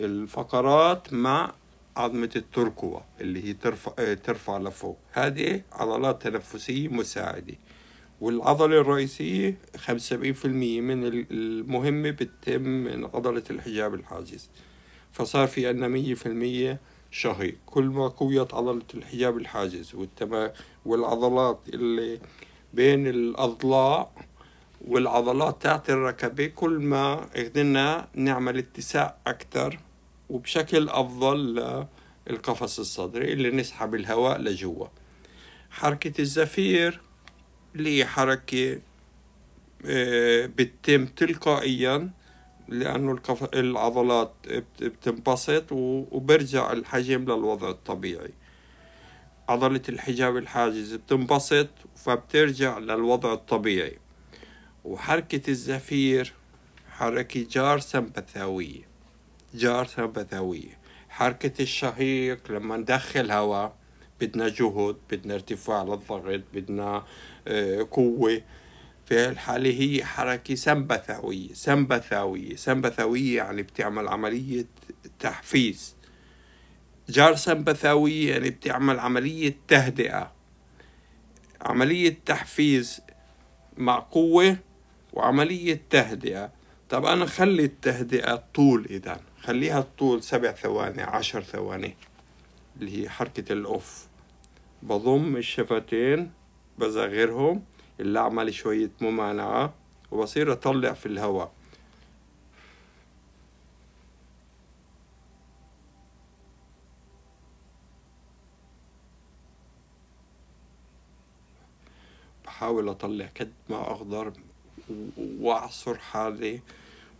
الفقرات مع عظمة التركوة اللي هي ترفع, ترفع لفوق هذه عضلات تنفسية مساعدة والعضلة الرئيسية سبعين في المية من المهمة بتتم من عضلة الحجاب الحاجز فصار في عنا مية في المية شهي كل ما قويت عضلة الحجاب الحاجز والتما والعضلات اللي بين الأضلاع والعضلات تاعت الركبة كل ما قدرنا نعمل اتساع أكتر وبشكل أفضل للقفص الصدري اللي نسحب الهواء لجوا حركة الزفير اللي هي حركة آه، بتتم تلقائيا لأنه العضلات بتنبسط وبرجع الحجم للوضع الطبيعي عضلة الحجاب الحاجز بتنبسط فبترجع للوضع الطبيعي وحركة الزفير حركة جار سمبثاوية جار سمبثاوية حركة الشهيق لما ندخل هواء بدنا جهد بدنا ارتفاع للضغط بدنا آه، قوة في الحالة هي حركة سمبثاوية سمبثاوية سمبثاوية يعني بتعمل عملية تحفيز جار سمبثاوية يعني بتعمل عملية تهدئة عملية تحفيز مع قوة وعملية تهدئة طب أنا خلي التهدئة طول إذا خليها الطول سبع ثواني عشر ثواني اللي هي حركة الأوف بضم الشفتين بزغرهم اللي أعمل شوية ممانعة وبصير أطلع في الهواء بحاول أطلع قد ما أقدر واعصر حالي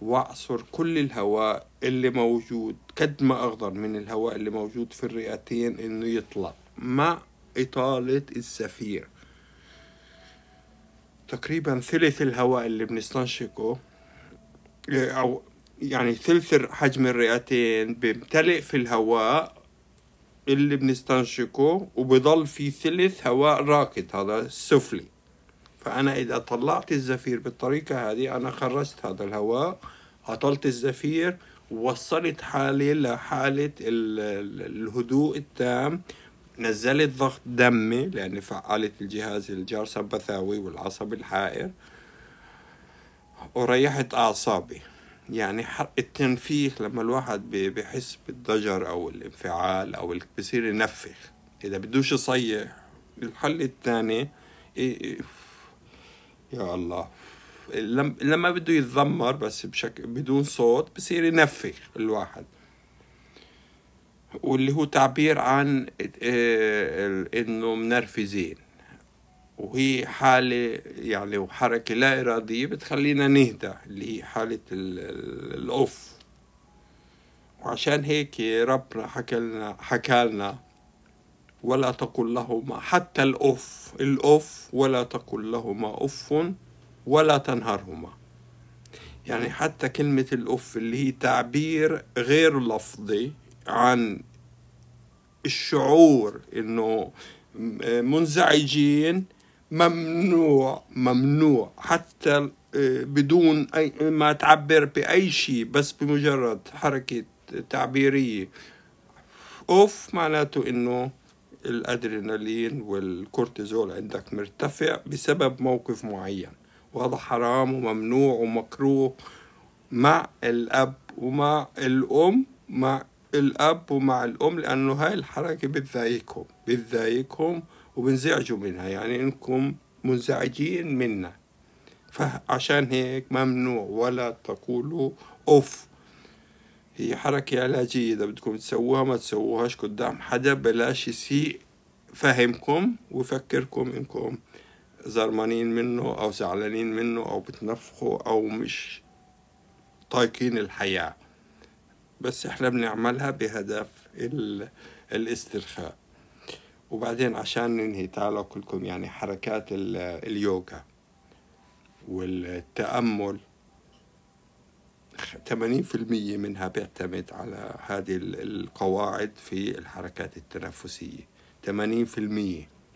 واعصر كل الهواء اللي موجود قد ما اقدر من الهواء اللي موجود في الرئتين انه يطلع مع اطالة الزفير تقريبا ثلث الهواء اللي بنستنشقه او يعني ثلث حجم الرئتين بيمتلئ في الهواء اللي بنستنشقه وبضل في ثلث هواء راكد هذا السفلي فأنا إذا طلعت الزفير بالطريقة هذه أنا خرجت هذا الهواء عطلت الزفير ووصلت حالي لحالة الهدوء التام نزلت ضغط دمي لأني فعلت الجهاز الجرس البثاوي والعصب الحائر وريحت أعصابي يعني التنفيخ لما الواحد بحس بالضجر أو الانفعال أو بصير ينفخ إذا بدوش يصيح الحل الثاني يا الله لما بده يتذمر بس بشكل بدون صوت بصير ينفخ الواحد واللي هو تعبير عن إيه انه منرفزين وهي حالة يعني وحركة لا إرادية بتخلينا نهدى اللي هي حالة الأوف وعشان هيك ربنا حكى لنا حكى لنا ولا تقل لهما حتى الأف الأف ولا تقل لهما أف ولا تنهرهما يعني حتى كلمة الأف اللي هي تعبير غير لفظي عن الشعور إنه منزعجين ممنوع ممنوع حتى بدون أي ما تعبر بأي شيء بس بمجرد حركة تعبيرية أوف معناته إنه الأدرينالين والكورتيزول عندك مرتفع بسبب موقف معين وهذا حرام وممنوع ومكروه مع الأب ومع الأم مع الأب ومع الأم لأنه هاي الحركة بتضايقهم بتضايقهم وبنزعجوا منها يعني إنكم منزعجين منها فعشان هيك ممنوع ولا تقولوا أوف هي حركة علاجية إذا بدكم تسووها ما تسووهاش قدام حدا بلاش يسيء فهمكم ويفكركم إنكم زرمانين منه أو زعلانين منه أو بتنفخوا أو مش طايقين الحياة بس إحنا بنعملها بهدف الاسترخاء وبعدين عشان ننهي تعالوا كلكم يعني حركات اليوغا والتأمل 80% منها بيعتمد على هذه القواعد في الحركات التنفسية 80%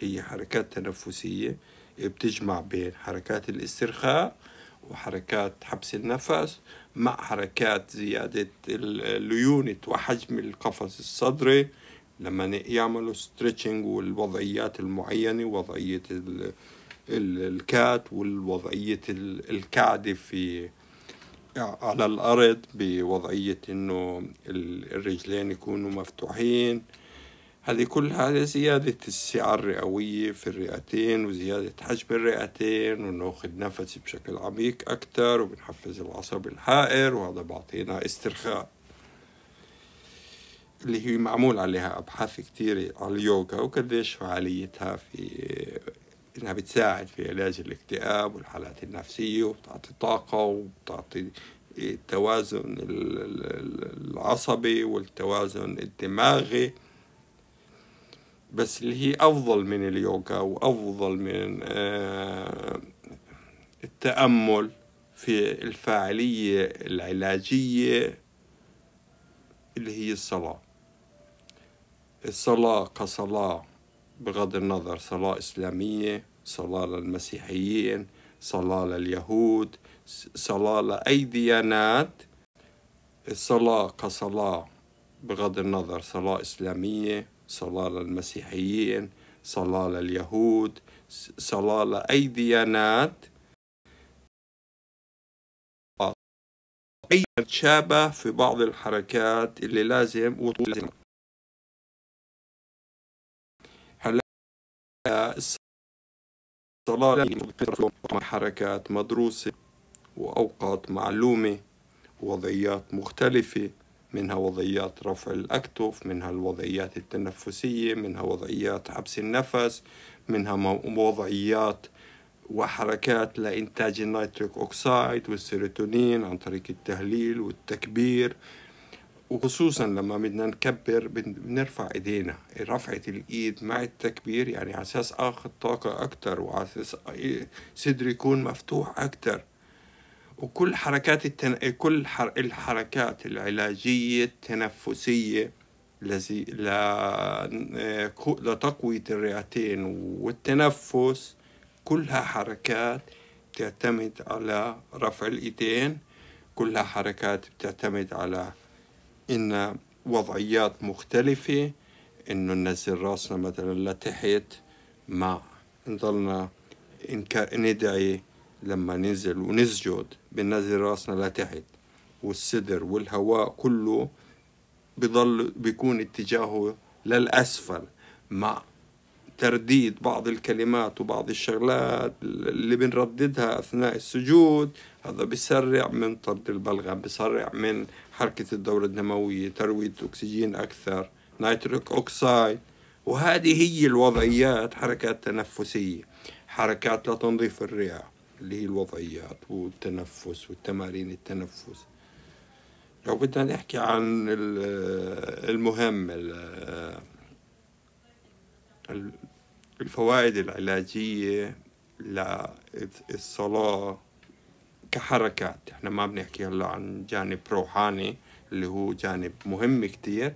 هي حركات تنفسية بتجمع بين حركات الاسترخاء وحركات حبس النفس مع حركات زيادة الليونه وحجم القفص الصدري لما يعملوا ستريتشنج والوضعيات المعينة وضعية الكات والوضعية الكعدة في على الأرض بوضعية إنه الرجلين يكونوا مفتوحين هذه كلها زيادة السعة الرئوية في الرئتين وزيادة حجم الرئتين وناخذ نفس بشكل عميق أكثر وبنحفز العصب الحائر وهذا بعطينا استرخاء اللي هي معمول عليها أبحاث كتيرة على اليوغا وقديش فعاليتها في انها بتساعد في علاج الاكتئاب والحالات النفسيه وبتعطي طاقه وبتعطي التوازن العصبي والتوازن الدماغي بس اللي هي افضل من اليوغا وافضل من آه، التامل في الفاعليه العلاجيه اللي هي الصلاه الصلاه كصلاه بغض النظر صلاة إسلامية صلاة للمسيحيين صلاة لليهود صلاة لأي ديانات الصلاة كصلاة بغض النظر صلاة إسلامية صلاة للمسيحيين صلاة لليهود صلاة لأي ديانات أي تشابه في بعض الحركات اللي لازم وطول الصلاة حركات مدروسة وأوقات معلومة ووضعيات مختلفة منها وضعيات رفع الأكتف منها الوضعيات التنفسية منها وضعيات حبس النفس منها وضعيات وحركات لإنتاج النيتريك أوكسايد والسيروتونين عن طريق التهليل والتكبير وخصوصا لما بدنا نكبر بنرفع ايدينا رفعة الايد مع التكبير يعني على اساس اخذ طاقة اكتر وعلى اساس صدري يكون مفتوح اكتر وكل حركات التن... كل حر... الحركات العلاجية التنفسية لزي... ل... لتقوية الرئتين والتنفس كلها حركات تعتمد على رفع الإيدين كلها حركات بتعتمد على إن وضعيات مختلفة إنه ننزل راسنا مثلا لتحت مع نضلنا ندعي لما ننزل ونسجد بننزل راسنا لتحت والصدر والهواء كله بضل بيكون اتجاهه للأسفل مع ترديد بعض الكلمات وبعض الشغلات اللي بنرددها أثناء السجود هذا بسرع من طرد البلغم بسرع من حركة الدورة الدموية ترويض أكسجين أكثر نيتريك أوكسايد وهذه هي الوضعيات حركات تنفسية حركات لتنظيف الرئة اللي هي الوضعيات والتنفس والتمارين التنفس لو بدنا نحكي عن المهم الفوائد العلاجية للصلاة كحركات احنا ما بنحكي هلا عن جانب روحاني اللي هو جانب مهم كتير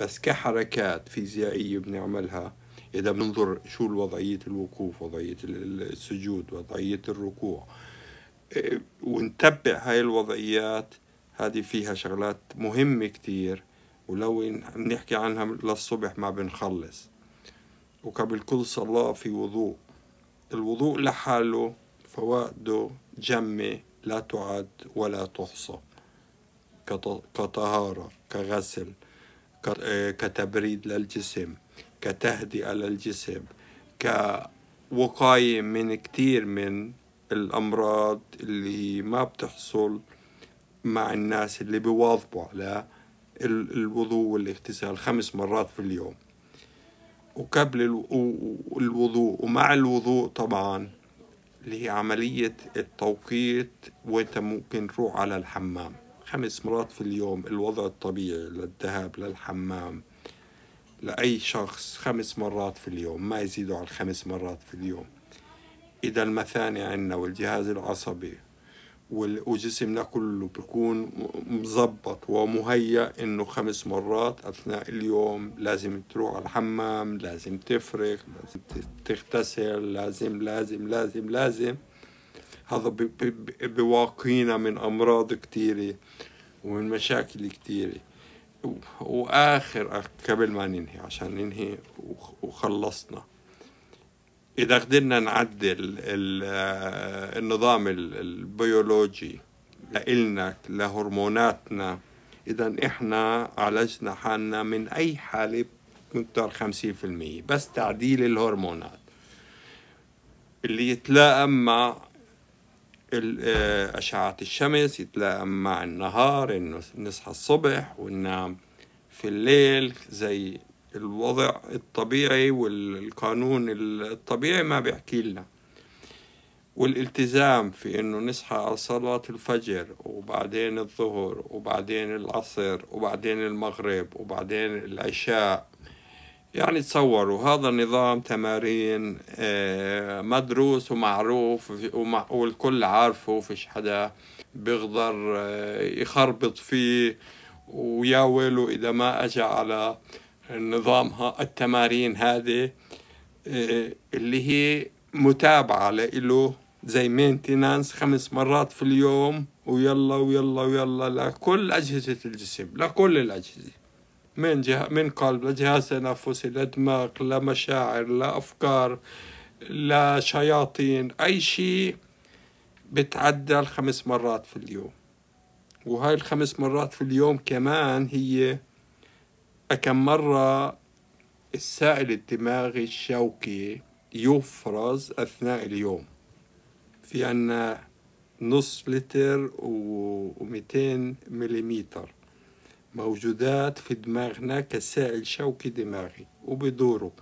بس كحركات فيزيائية بنعملها إذا بننظر شو وضعية الوقوف وضعية السجود وضعية الركوع إيه، ونتبع هاي الوضعيات هذه فيها شغلات مهمة كتير ولو نحكي عنها للصبح ما بنخلص وقبل كل صلاة في وضوء الوضوء لحاله فوائده جمة لا تعد ولا تحصى كطهارة كغسل آه، كتبريد للجسم كتهدئة للجسم كوقاية من كتير من الأمراض اللي ما بتحصل مع الناس اللي بيواظبوا على الوضوء والاغتسال خمس مرات في اليوم وقبل الوضوء ومع الوضوء طبعا اللي هي عملية التوقيت وانت ممكن تروح على الحمام خمس مرات في اليوم الوضع الطبيعي للذهاب للحمام لأي شخص خمس مرات في اليوم ما يزيدوا على الخمس مرات في اليوم إذا المثاني عندنا والجهاز العصبي وجسمنا كله بيكون مظبط ومهيأ انه خمس مرات اثناء اليوم لازم تروح على الحمام لازم تفرك لازم تغتسل لازم لازم لازم لازم هذا بواقينا من امراض كتيره ومن مشاكل كتيره واخر قبل ما ننهي عشان ننهي وخلصنا اذا قدرنا نعدل آه، النظام البيولوجي لإلنا لهرموناتنا اذا احنا عالجنا حالنا من اي حاله بمقدار 50% بس تعديل الهرمونات اللي يتلائم مع آه، أشعة الشمس يتلائم مع النهار إنه نصحى الصبح وننام في الليل زي الوضع الطبيعي والقانون الطبيعي ما بيحكي لنا والالتزام في انه نصحى على صلاة الفجر وبعدين الظهر وبعدين العصر وبعدين المغرب وبعدين العشاء يعني تصوروا هذا نظام تمارين آه، مدروس ومعروف والكل عارفه فيش حدا بيقدر آه، يخربط فيه ويا ويلو اذا ما اجى على نظامها التمارين هذه آه، اللي هي متابعة له زي مينتنانس خمس مرات في اليوم ويلا ويلا ويلا لكل أجهزة الجسم لكل الأجهزة من جه... من قلب لجهاز تنفسي لدماغ لمشاعر لأفكار لشياطين أي شيء بتعدى الخمس مرات في اليوم وهاي الخمس مرات في اليوم كمان هي كم مرة السائل الدماغي الشوكي يفرز أثناء اليوم في عنا نص لتر و200 مليمتر موجودات في دماغنا كسائل شوكي دماغي وبدوره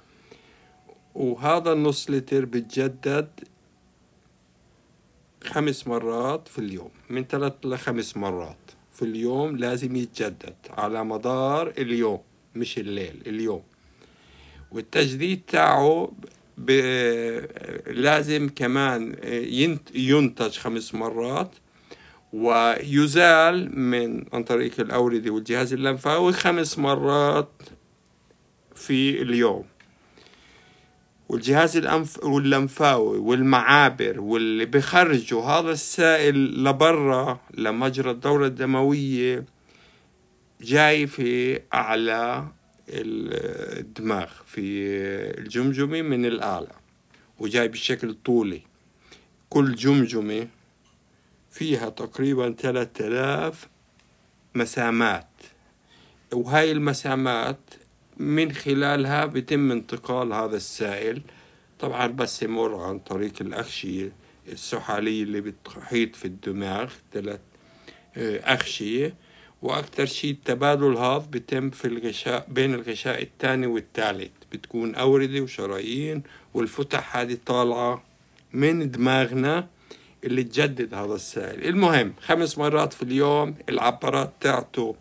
وهذا النص لتر بتجدد خمس مرات في اليوم من ثلاث لخمس مرات في اليوم لازم يتجدد على مدار اليوم مش الليل اليوم والتجديد تاعه لازم كمان ينتج خمس مرات ويزال من عن طريق الأوردة والجهاز اللمفاوي خمس مرات في اليوم والجهاز الأنف واللمفاوي والمعابر واللي بخرجوا هذا السائل لبرا لمجرى الدورة الدموية جاي في أعلى الدماغ في الجمجمة من الأعلى وجاي بشكل طولي كل جمجمة فيها تقريبا آلاف مسامات وهاي المسامات من خلالها بتم انتقال هذا السائل طبعا بس يمر عن طريق الأغشية السحالية اللي بتحيط في الدماغ ثلاث أغشية آه، وأكثر شيء التبادل هاض بيتم في الغشاء بين الغشاء الثاني والثالث بتكون أوردة وشرايين والفتح هذه طالعة من دماغنا اللي تجدد هذا السائل المهم خمس مرات في اليوم العبارات تاعته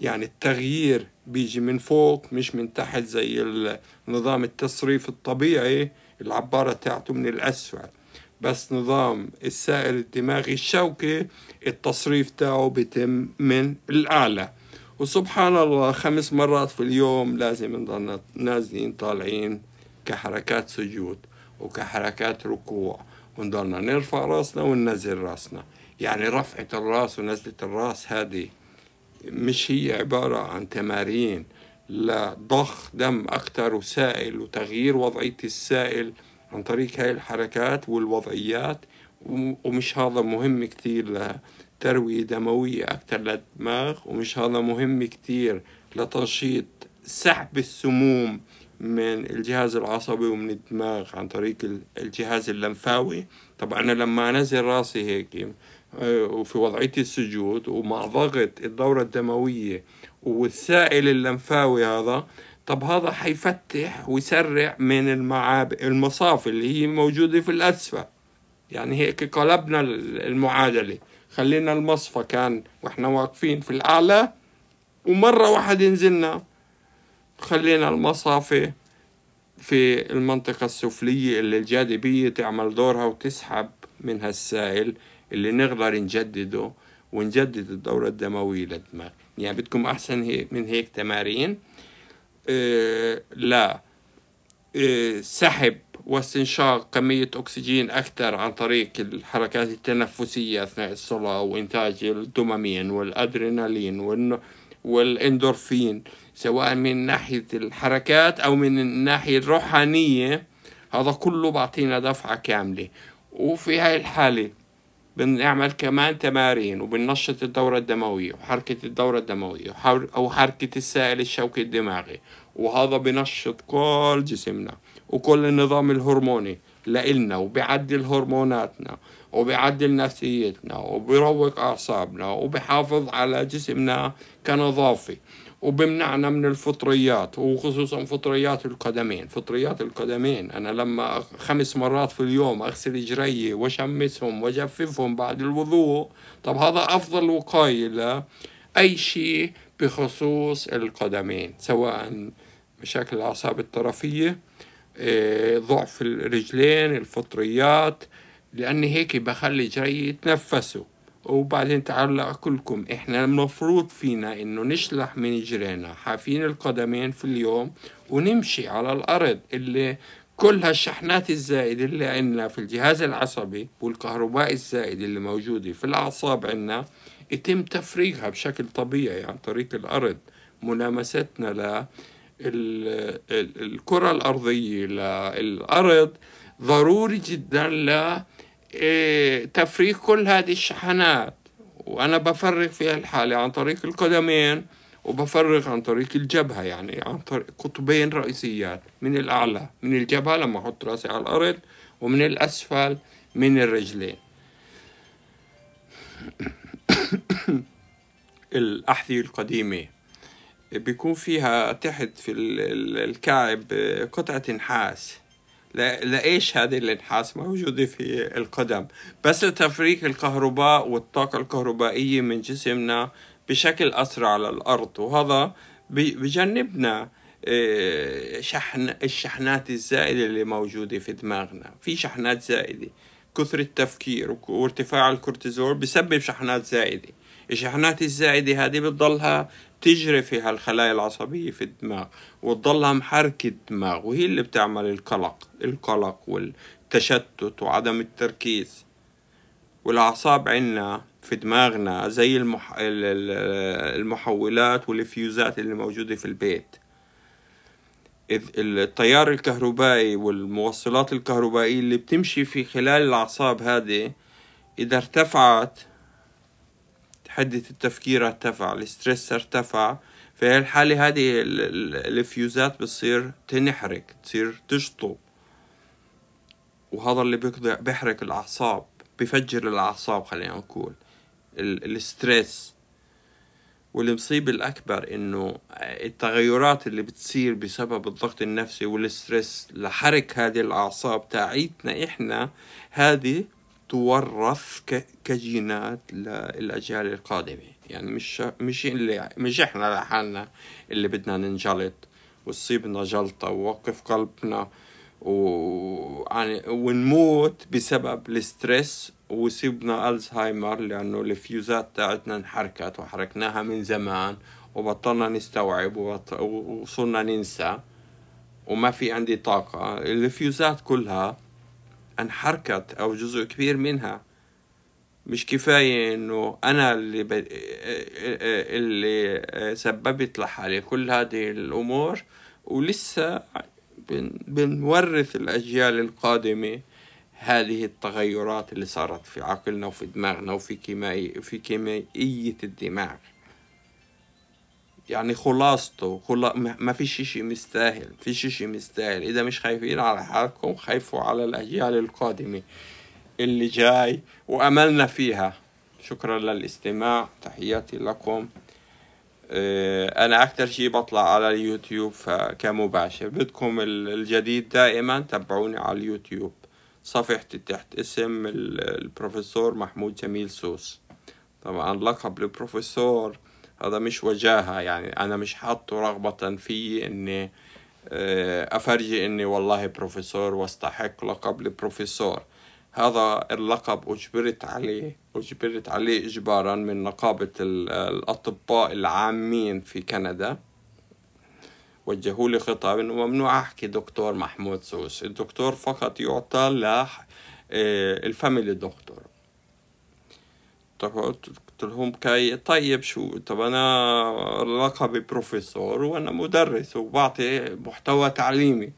يعني التغيير بيجي من فوق مش من تحت زي نظام التصريف الطبيعي العبارة تاعته من الأسفل بس نظام السائل الدماغي الشوكي التصريف تاعه بيتم من الأعلى وسبحان الله خمس مرات في اليوم لازم نضلنا نازلين طالعين كحركات سجود وكحركات ركوع ونضلنا نرفع راسنا وننزل راسنا يعني رفعة الراس ونزلة الراس هذه مش هي عبارة عن تمارين لضخ دم أكتر وسائل وتغيير وضعية السائل عن طريق هاي الحركات والوضعيات ومش هذا مهم كتير لتروية دموية أكتر للدماغ ومش هذا مهم كتير لتنشيط سحب السموم من الجهاز العصبي ومن الدماغ عن طريق الجهاز اللمفاوي طبعا أنا لما أنزل راسي هيك آه، وفي وضعية السجود ومع ضغط الدورة الدموية والسائل اللمفاوي هذا طب هذا حيفتح ويسرع من المعابئ المصافي اللي هي موجودة في الأسفل يعني هيك قلبنا المعادلة خلينا المصفى كان واحنا واقفين في الأعلى ومرة واحد نزلنا خلينا المصافي في المنطقة السفلية اللي الجاذبية تعمل دورها وتسحب منها السائل اللي نقدر نجدده ونجدد الدورة الدموية للدماغ يعني بدكم أحسن من هيك تمارين لا آه، سحب واستنشاق كمية أكسجين أكثر عن طريق الحركات التنفسية أثناء الصلاة وإنتاج الدوبامين والأدرينالين والإندورفين سواء من ناحية الحركات أو من الناحية الروحانية هذا كله بعطينا دفعة كاملة وفي هاي الحالة بنعمل كمان تمارين وبننشط الدورة الدموية وحركة الدورة الدموية أو حركة السائل الشوكي الدماغي وهذا بنشط كل جسمنا وكل النظام الهرموني لإلنا وبعدل هرموناتنا وبعدل نفسيتنا وبروق أعصابنا وبحافظ على جسمنا كنظافة وبمنعنا من الفطريات وخصوصا فطريات القدمين فطريات القدمين أنا لما خمس مرات في اليوم أغسل إجري وشمسهم وجففهم بعد الوضوء طب هذا أفضل وقاية لأي شيء بخصوص القدمين سواء مشاكل الأعصاب الطرفية آه، ضعف الرجلين الفطريات لأن هيك بخلي جري يتنفسوا وبعدين تعالوا أكلكم إحنا المفروض فينا إنه نشلح من جرينا حافين القدمين في اليوم ونمشي على الأرض اللي كل هالشحنات الزائدة اللي عندنا في الجهاز العصبي والكهرباء الزائدة اللي موجودة في الأعصاب عندنا يتم تفريغها بشكل طبيعي عن طريق الأرض ملامستنا ل الكرة الأرضية للأرض ضروري جدا ل إيه، تفريغ كل هذه الشحنات وأنا بفرغ في الحالة عن طريق القدمين وبفرغ عن طريق الجبهة يعني عن طريق قطبين رئيسيات من الأعلى من الجبهة لما أحط راسي على الأرض ومن الأسفل من الرجلين [coughs] الأحذية القديمة بيكون فيها تحت في الكعب قطعة نحاس لايش هذه الانحاس موجوده في القدم بس لتفريك الكهرباء والطاقه الكهربائيه من جسمنا بشكل اسرع على الارض وهذا بجنبنا آه، شحن الشحنات الزائده اللي موجوده في دماغنا في شحنات زائده كثر التفكير وارتفاع الكورتيزول بسبب شحنات زائده الشحنات الزائده هذه بتضلها تجري فيها الخلايا العصبية في الدماغ وتضلها محركة الدماغ وهي اللي بتعمل القلق القلق والتشتت وعدم التركيز والأعصاب عنا في دماغنا زي المح... المحولات والفيوزات اللي موجودة في البيت التيار الكهربائي والموصلات الكهربائية اللي بتمشي في خلال الأعصاب هذه إذا ارتفعت حدة التفكير ارتفع الستريس ارتفع في الحالة هذه الفيوزات بتصير تنحرك تصير تشطب وهذا اللي بيقضي الأعصاب بفجر الأعصاب خلينا نقول الستريس والمصيبة الأكبر إنه التغيرات اللي بتصير بسبب الضغط النفسي والستريس لحرك هذه الأعصاب تاعيتنا إحنا هذه تورث كجينات للاجيال القادمه يعني مش مش اللي مش احنا لحالنا اللي بدنا ننجلط وتصيبنا جلطه ووقف قلبنا و... يعني ونموت بسبب الستريس ويصيبنا الزهايمر لانه الفيوزات تاعتنا انحركت وحركناها من زمان وبطلنا نستوعب وبط... وصرنا ننسى وما في عندي طاقة الفيوزات كلها انحركت أو جزء كبير منها مش كفاية إنه أنا اللي ب... اللي سببت لحالي كل هذه الأمور ولسه بن... بنورث الأجيال القادمة هذه التغيرات اللي صارت في عقلنا وفي دماغنا وفي كيمائي... في كيميائية الدماغ يعني خلاصته خلا... ما فيش شيء مستاهل فيش شيء مستاهل اذا مش خايفين على حالكم خايفوا على الاجيال القادمه اللي جاي واملنا فيها شكرا للاستماع تحياتي لكم آه، انا اكتر شي بطلع على اليوتيوب كمباشر بدكم الجديد دائما تابعوني على اليوتيوب صفحتي تحت اسم البروفيسور محمود جميل سوس طبعا لقب البروفيسور هذا مش وجاهة يعني أنا مش حاطه رغبة في إني آه، أفرجي إني والله بروفيسور واستحق لقب البروفيسور هذا اللقب أجبرت عليه أجبرت عليه إجبارا من نقابة الأطباء العامين في كندا وجهوا لي خطاب إنه ممنوع أحكي دكتور محمود سوس الدكتور فقط يعطى ل آه، الفاميلي دكتور قلت لهم كي طيب شو طب انا لقبي بروفيسور وانا مدرس وبعطي محتوى تعليمي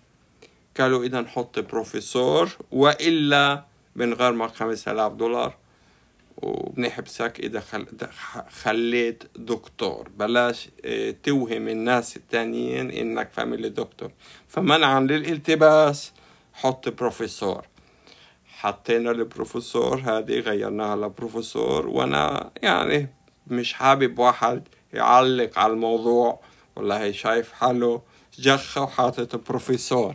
قالوا اذا نحط بروفيسور والا من غير ما 5000 دولار وبنحبسك اذا خليت دكتور بلاش آه، توهم الناس التانيين انك فاميلي دكتور فمنعا للالتباس حط بروفيسور حطينا البروفيسور هذه غيرناها لبروفيسور وانا يعني مش حابب واحد يعلق على الموضوع ولا هي شايف حاله جخة وحاطط بروفيسور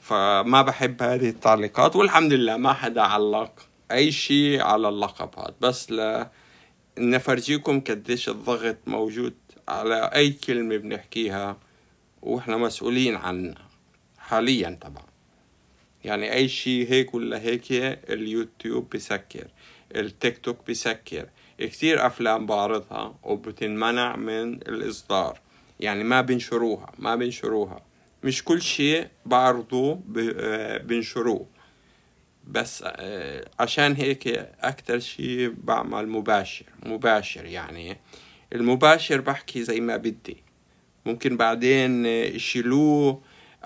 فما بحب هذه التعليقات والحمد لله ما حدا علق اي شيء على اللقب هذا بس ل نفرجيكم قديش الضغط موجود على اي كلمة بنحكيها واحنا مسؤولين عنها حاليا طبعا يعني أي شيء هيك ولا هيك اليوتيوب بسكر التيك توك بسكر كتير أفلام بعرضها وبتنمنع من الإصدار يعني ما بنشروها ما بنشروها مش كل شيء بعرضه بنشروه آه، بس آه، عشان هيك أكتر شيء بعمل مباشر مباشر يعني المباشر بحكي زي ما بدي ممكن بعدين يشيلوه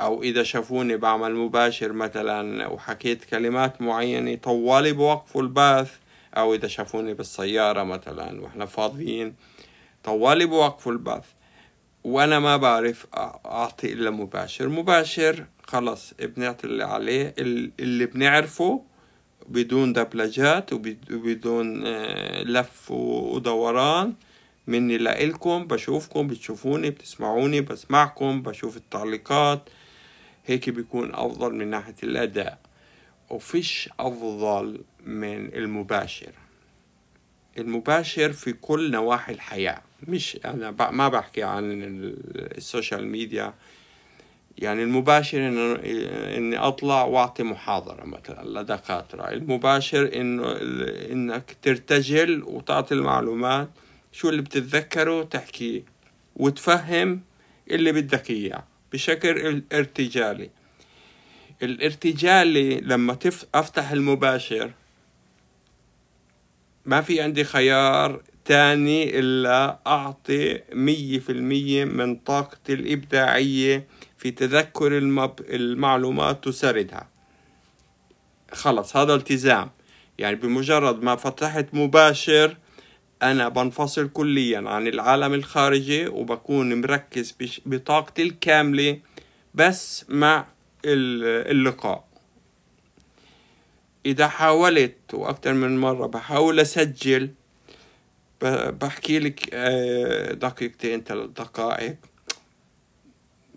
او اذا شافوني بعمل مباشر مثلا وحكيت كلمات معينة طوالي بوقفوا البث او اذا شافوني بالسيارة مثلا واحنا فاضيين طوالي بوقفوا البث وانا ما بعرف اعطي الا مباشر مباشر خلص بنعطي اللي عليه اللي بنعرفه بدون دبلجات وبدون آه، لف ودوران مني لإلكم بشوفكم بتشوفوني بتسمعوني بسمعكم بشوف التعليقات هيك بيكون أفضل من ناحية الأداء وفيش أفضل من المباشر المباشر في كل نواحي الحياة مش أنا ما بحكي عن السوشيال ميديا يعني المباشر إن إني أطلع وأعطي محاضرة مثلا لدكاترة المباشر إنه إنك ترتجل وتعطي المعلومات شو اللي بتتذكره تحكيه وتفهم اللي بدك إياه بشكل ارتجالي الارتجالي لما تف... افتح المباشر ما في عندي خيار تاني إلا أعطي مية في المية من طاقتي الإبداعية في تذكر المب... المعلومات وسردها خلص هذا التزام يعني بمجرد ما فتحت مباشر أنا بنفصل كليا عن العالم الخارجي وبكون مركز بطاقتي الكاملة بس مع اللقاء إذا حاولت وأكتر من مرة بحاول أسجل بحكي لك آه، دقيقتين ثلاث دقائق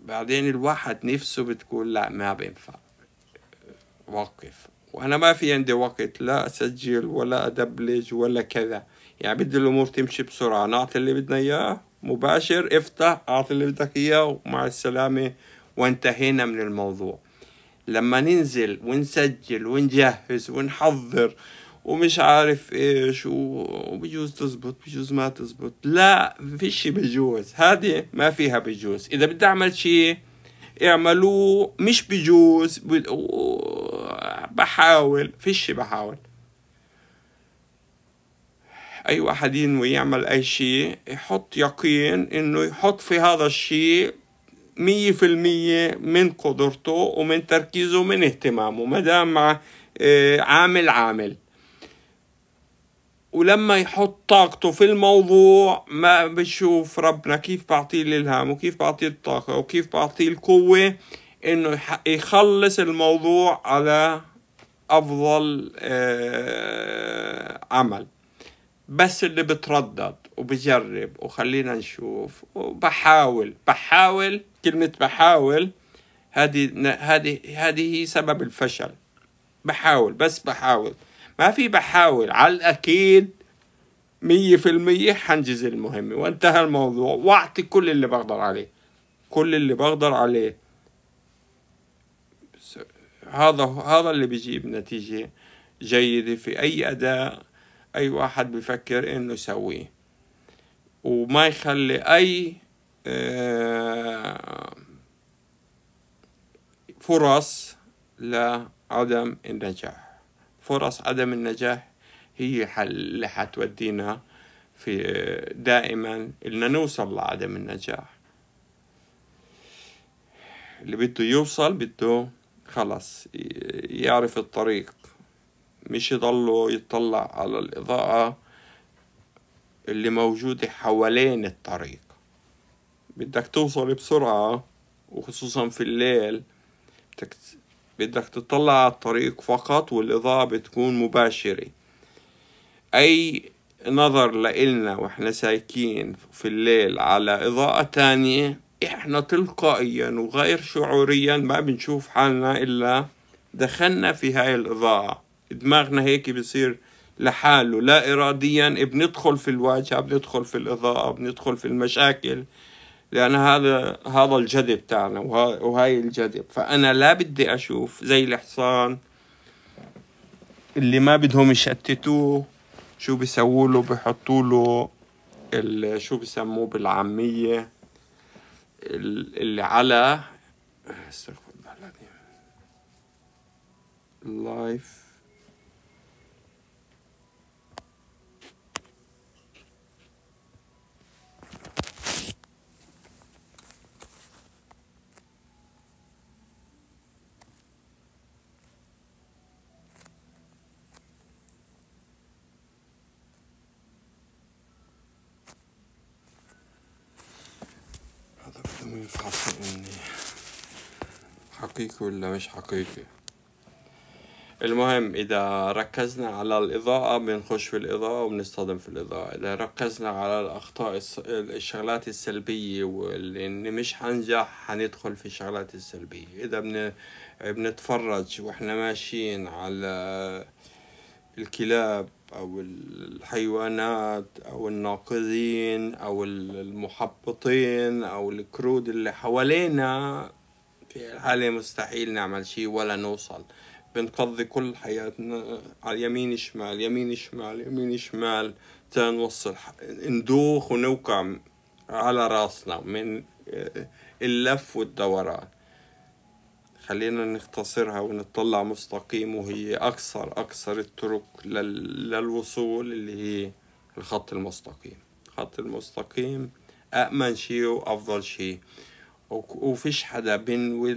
بعدين الواحد نفسه بتقول لا ما بينفع وقف وأنا ما في عندي وقت لا أسجل ولا أدبلج ولا كذا يعني بدي الامور تمشي بسرعه نعطي اللي بدنا اياه مباشر افتح اعطي اللي بدك اياه ومع السلامه وانتهينا من الموضوع لما ننزل ونسجل ونجهز ونحضر ومش عارف ايش وبجوز تزبط بجوز ما تزبط لا في شيء بجوز هذه ما فيها بجوز اذا بدي اعمل شي اعملوه مش بجوز بحاول شيء بحاول أي واحد ينوي يعمل أي شيء يحط يقين إنه يحط في هذا الشيء مية في المية من قدرته ومن تركيزه ومن اهتمامه ما دام آه، عامل عامل ولما يحط طاقته في الموضوع ما بشوف ربنا كيف بعطيه الإلهام وكيف بعطيه الطاقة وكيف بعطيه القوة إنه يخلص الموضوع على أفضل آه، عمل بس اللي بتردد وبجرب وخلينا نشوف وبحاول بحاول كلمة بحاول هذه هذه هذه هي سبب الفشل بحاول بس بحاول ما في بحاول على الأكيد مية في المية حنجز المهمة وانتهى الموضوع واعطي كل اللي بقدر عليه كل اللي بقدر عليه هذا هذا اللي بيجيب نتيجة جيدة في أي أداء أي واحد بفكر إنه يسويه وما يخلي أي آه، فرص لعدم النجاح فرص عدم النجاح هي حل اللي حتودينا في آه، دائما إننا نوصل لعدم النجاح اللي بده يوصل بده خلص يعرف الطريق مش يضلوا يطلع على الإضاءة اللي موجودة حوالين الطريق بدك توصل بسرعة وخصوصا في الليل بدك تطلع على الطريق فقط والإضاءة بتكون مباشرة أي نظر لإلنا وإحنا سايكين في الليل على إضاءة تانية إحنا تلقائيا وغير شعوريا ما بنشوف حالنا إلا دخلنا في هاي الإضاءة دماغنا هيك بصير لحاله لا إراديا بندخل في الواجهة بندخل في الإضاءة بندخل في المشاكل لأن هذا هذا الجذب تاعنا وهاي الجذب فأنا لا بدي أشوف زي الحصان اللي ما بدهم يشتتوه شو بيسووا له بحطوا له شو بسموه بالعامية اللي على استغفر الله العظيم لايف ويفحصوا اني حقيقي ولا مش حقيقي المهم إذا ركزنا على الإضاءة بنخش في الإضاءة وبنصطدم في الإضاءة إذا ركزنا على الأخطاء الشغلات السلبية واللي مش حنجح حندخل في الشغلات السلبية إذا بن... بنتفرج وإحنا ماشيين على الكلاب أو الحيوانات أو الناقضين أو المحبطين أو الكرود اللي حوالينا في الحالة مستحيل نعمل شيء ولا نوصل بنقضي كل حياتنا على يمين شمال يمين شمال يمين شمال تنوصل ندوخ ونوقع على راسنا من اللف والدوران خلينا نختصرها ونطلع مستقيم وهي أكثر أكثر الطرق للوصول اللي هي الخط المستقيم الخط المستقيم أأمن شيء وأفضل شيء وفيش حدا بينوي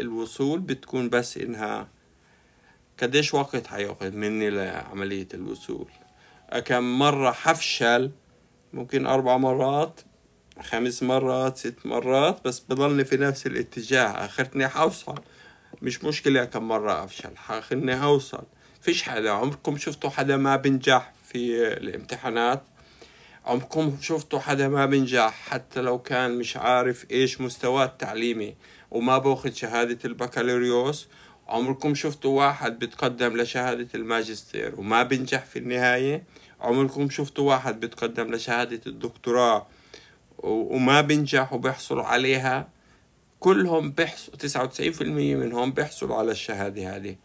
الوصول بتكون بس إنها قديش وقت حياخد مني لعملية الوصول كم مرة حفشل ممكن أربع مرات خمس مرات ست مرات بس بضلني في نفس الاتجاه اخرتني حوصل مش مشكلة كم مرة افشل حاخرني اوصل فيش حدا عمركم شفتوا حدا ما بنجح في الامتحانات عمركم شفتوا حدا ما بنجح حتى لو كان مش عارف ايش مستواه التعليمي وما باخذ شهادة البكالوريوس عمركم شفتوا واحد بتقدم لشهادة الماجستير وما بنجح في النهاية عمركم شفتوا واحد بتقدم لشهادة الدكتوراه وما بنجح وبيحصل عليها كلهم بيحصل 99% منهم بيحصلوا على الشهادة هذه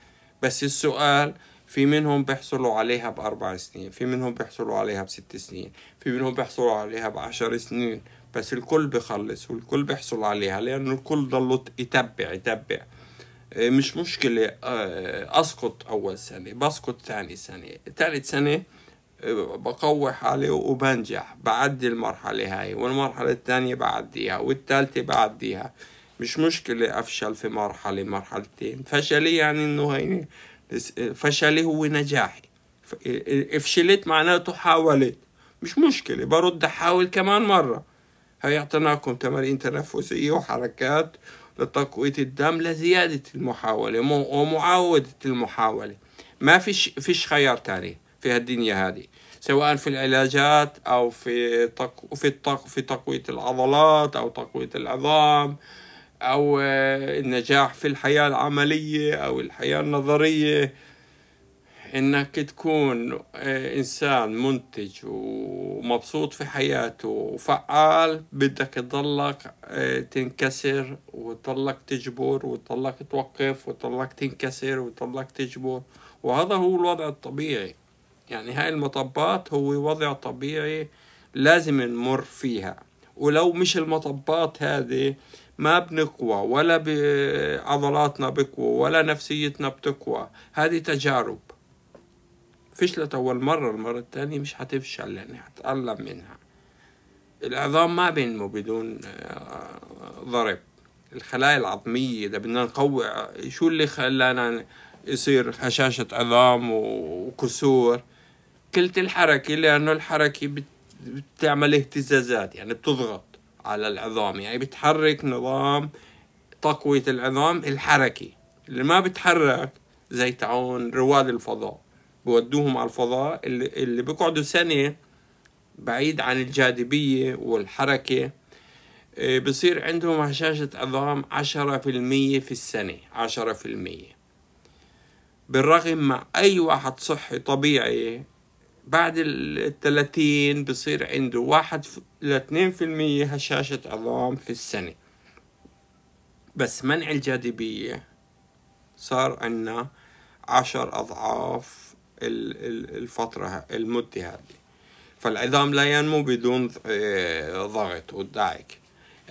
بس السؤال في منهم بيحصلوا عليها بأربع سنين في منهم بيحصلوا عليها بست سنين في منهم بيحصلوا عليها بعشر سنين بس الكل بخلص والكل بيحصل عليها لأنه الكل ضلوا يتبع يتبع آه، مش مشكلة آه، أسقط أول سنة بسقط ثاني سنة ثالث سنة بقوح عليه وبنجح بعدي المرحلة هاي والمرحلة الثانية بعديها والثالثة بعديها مش مشكلة أفشل في مرحلة مرحلتين فشلي يعني إنه هيني فشلي هو نجاحي افشلت معناته حاولت مش مشكلة برد أحاول كمان مرة هي أعطيناكم تمارين تنفسية وحركات لتقوية الدم لزيادة المحاولة ومعاودة المحاولة ما فيش فيش خيار تاني في هالدنيا هذه سواء في العلاجات او في تقو في التق... في تقويه العضلات او تقويه العظام او آه، النجاح في الحياه العمليه او الحياه النظريه انك تكون آه، انسان منتج ومبسوط في حياته وفعال بدك تضلك آه، تنكسر وتضلك تجبر وتضلك توقف وتضلك تنكسر وتضلك تجبر وهذا هو الوضع الطبيعي يعني هاي المطبات هو وضع طبيعي لازم نمر فيها ولو مش المطبات هذه ما بنقوى ولا عضلاتنا بقوى ولا نفسيتنا بتقوى هذه تجارب فشلت أول مرة المرة الثانية مش حتفشل لأني يعني حتعلم منها العظام ما بينمو بدون آه، ضرب الخلايا العظمية إذا بدنا نقوي شو اللي خلانا يصير هشاشة عظام وكسور كلت الحركة لأنه الحركة بتعمل اهتزازات يعني بتضغط على العظام يعني بتحرك نظام تقوية العظام الحركي اللي ما بتحرك زي تعون رواد الفضاء بودوهم على الفضاء اللي, اللي بيقعدوا سنة بعيد عن الجاذبية والحركة آه، بصير عندهم هشاشة عظام عشرة في المية في السنة عشرة في المية بالرغم مع أي واحد صحي طبيعي بعد الثلاثين بصير عنده واحد لاتنين في المية هشاشة عظام في السنة بس منع الجاذبية صار عنا عشر أضعاف الفترة المدة هذه فالعظام لا ينمو بدون آه، ضغط ودعك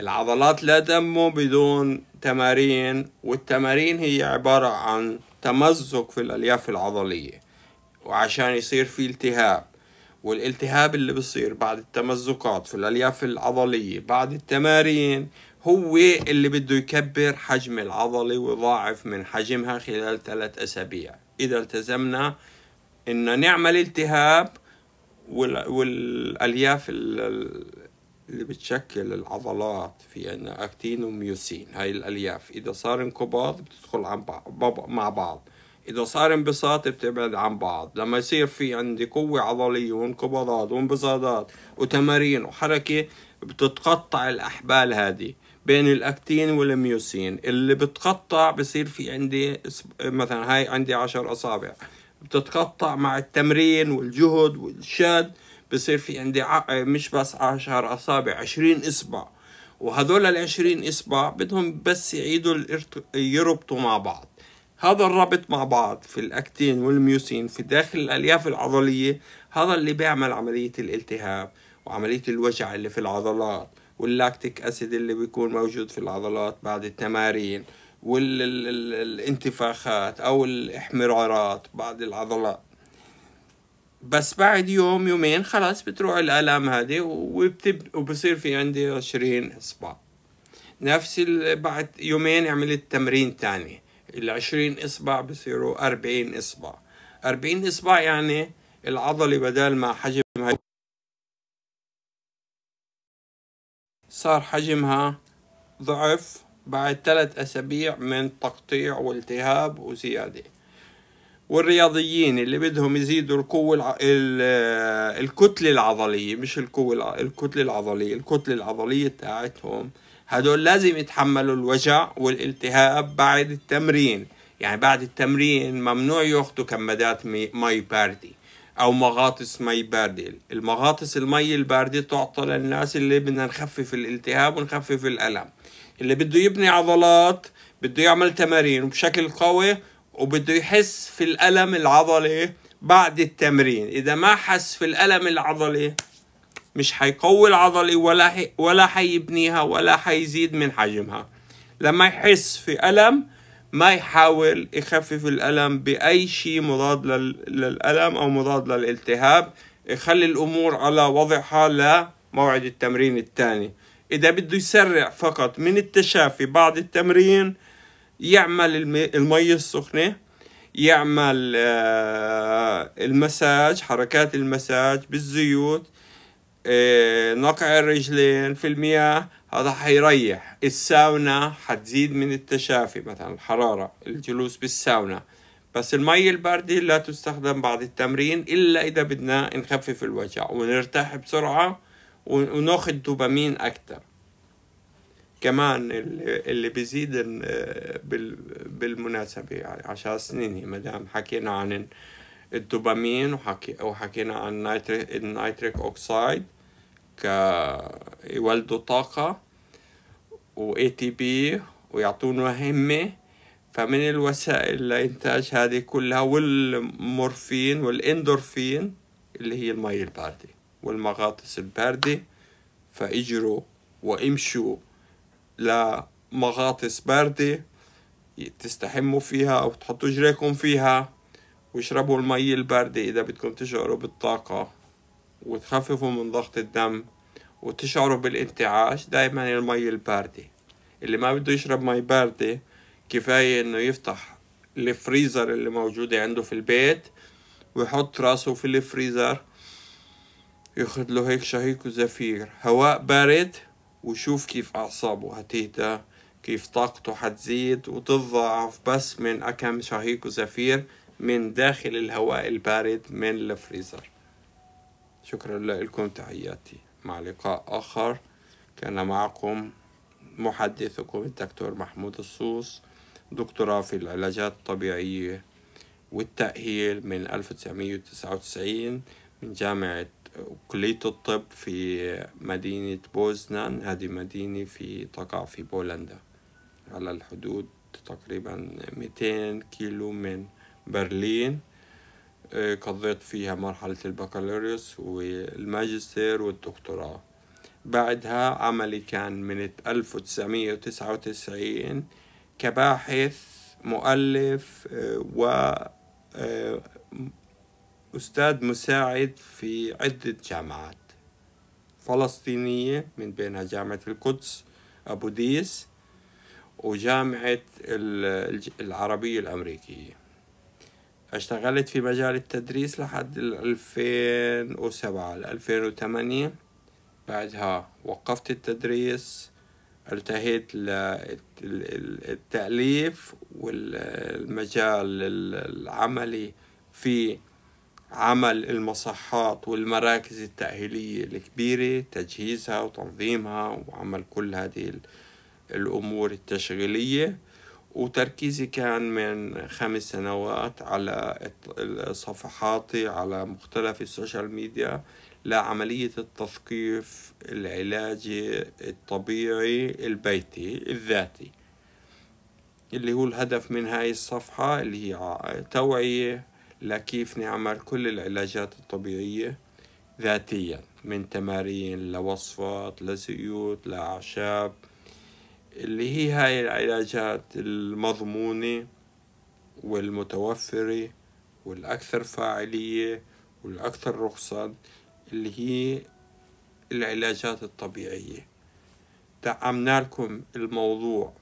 العضلات لا تنمو بدون تمارين والتمارين هي عبارة عن تمزق في الألياف العضلية وعشان يصير في التهاب والالتهاب اللي بصير بعد التمزقات في الألياف العضلية بعد التمارين هو اللي بده يكبر حجم العضلة ويضاعف من حجمها خلال ثلاث أسابيع إذا التزمنا إن نعمل التهاب والألياف اللي بتشكل العضلات في عندنا أكتين وميوسين هاي الألياف إذا صار انقباض بتدخل مع بعض إذا صار انبساط بتبعد عن بعض لما يصير في عندي قوة عضلية وانقباضات وانبساطات وتمارين وحركة بتتقطع الأحبال هذه بين الاكتين والميوسين اللي بتقطع بصير في عندي مثلا هاي عندي عشر أصابع بتتقطع مع التمرين والجهد والشد بصير في عندي مش بس عشر أصابع عشرين إصبع وهذول العشرين إصبع بدهم بس يعيدوا يربطوا مع بعض هذا الربط مع بعض في الأكتين والميوسين في داخل الألياف العضلية هذا اللي بيعمل عملية الالتهاب وعملية الوجع اللي في العضلات واللاكتيك أسيد اللي بيكون موجود في العضلات بعد التمارين والانتفاخات أو الإحمرارات بعد العضلات بس بعد يوم يومين خلاص بتروح الآلام هذه وبتب وبصير في عندي عشرين إصبع نفس بعد يومين عملت تمرين تاني ال 20 اصبع بصيروا 40 اصبع 40 اصبع يعني العضله بدل ما حجمها صار حجمها ضعف بعد ثلاث أسابيع من تقطيع والتهاب وزيادة والرياضيين اللي بدهم يزيدوا القوة الع... الكتلة العضلية مش القوة الكتلة العضلية الكتلة العضلية تاعتهم هدول لازم يتحملوا الوجع والالتهاب بعد التمرين يعني بعد التمرين ممنوع ياخذوا كمادات مي باردي او مغاطس مي باردة المغاطس المي الباردة تعطى للناس اللي بدنا نخفف الالتهاب ونخفف الالم اللي بده يبني عضلات بده يعمل تمارين بشكل قوي وبده يحس في الالم العضلي بعد التمرين اذا ما حس في الالم العضلي مش هيقوي العضلة ولا حي ولا هيبنيها ولا هيزيد من حجمها لما يحس في ألم ما يحاول يخفف الألم بأي شيء مضاد للألم أو مضاد للالتهاب يخلي الأمور على وضعها لموعد التمرين الثاني إذا بده يسرع فقط من التشافي بعد التمرين يعمل المية السخنة يعمل آه، المساج حركات المساج بالزيوت آه، نقع الرجلين في المياه هذا حيريح الساونا حتزيد من التشافي مثلا الحرارة الجلوس بالساونا بس المي الباردة لا تستخدم بعد التمرين إلا إذا بدنا نخفف الوجع ونرتاح بسرعة وناخد دوبامين أكتر كمان اللي بيزيد آه، بالمناسبة يعني عشان سنيني مدام حكينا عن الدوبامين وحكي وحكينا عن النيتريك النيتريك اوكسايد ك يولدوا طاقة و اي تي بي ويعطونا همة فمن الوسائل لإنتاج هذه كلها والمورفين والإندورفين اللي هي المي الباردة والمغاطس الباردة فاجروا وامشوا لمغاطس باردة تستحموا فيها أو تحطوا رجليكم فيها واشربوا المي الباردة إذا بدكم تشعروا بالطاقة وتخففوا من ضغط الدم وتشعروا بالانتعاش دايما المي الباردة اللي ما بده يشرب مي باردة كفاية انه يفتح الفريزر اللي موجودة عنده في البيت ويحط راسه في الفريزر ياخد له هيك شهيق وزفير هواء بارد وشوف كيف أعصابه هتهدى كيف طاقته حتزيد وتضعف بس من أكم شهيق وزفير من داخل الهواء البارد من الفريزر شكرا لكم تحياتي مع لقاء آخر كان معكم محدثكم الدكتور محمود الصوص دكتوراه في العلاجات الطبيعية والتأهيل من 1999 من جامعة كلية الطب في مدينة بوزنان هذه مدينة في تقع في بولندا على الحدود تقريبا 200 كيلو من برلين آه، قضيت فيها مرحلة البكالوريوس والماجستير والدكتوراه بعدها عملي كان من 1999 كباحث مؤلف آه، و آه، أستاذ مساعد في عدة جامعات فلسطينية من بينها جامعة القدس أبو ديس وجامعة العربية الأمريكية اشتغلت في مجال التدريس لحد 2007 ل 2008 بعدها وقفت التدريس التهيت للتأليف والمجال العملي في عمل المصحات والمراكز التأهيلية الكبيرة تجهيزها وتنظيمها وعمل كل هذه الأمور التشغيلية وتركيزي كان من خمس سنوات على صفحاتي على مختلف السوشيال ميديا لعملية التثقيف العلاجي الطبيعي البيتي الذاتي اللي هو الهدف من هاي الصفحة اللي هي توعية لكيف نعمل كل العلاجات الطبيعية ذاتيا من تمارين لوصفات لزيوت لأعشاب اللي هي هاي العلاجات المضمونة والمتوفرة والأكثر فاعلية والأكثر رخصا اللي هي العلاجات الطبيعية دعمنا لكم الموضوع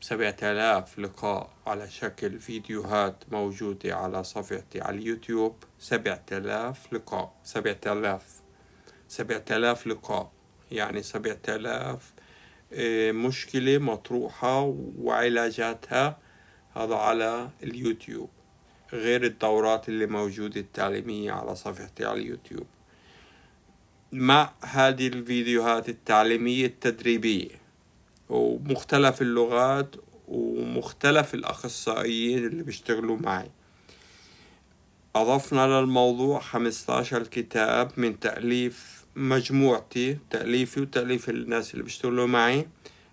بسبعة آلاف لقاء على شكل فيديوهات موجودة على صفحتي على اليوتيوب سبعة آلاف لقاء سبعة آلاف سبعة آلاف لقاء يعني سبعة آلاف آه، مشكلة مطروحة وعلاجاتها هذا على اليوتيوب غير الدورات اللي موجودة التعليمية على صفحتي على اليوتيوب مع هذه الفيديوهات التعليمية التدريبية ومختلف اللغات ومختلف الأخصائيين اللي بيشتغلوا معي أضفنا للموضوع 15 كتاب من تأليف مجموعتي تأليفي وتأليف الناس اللي بيشتغلوا معي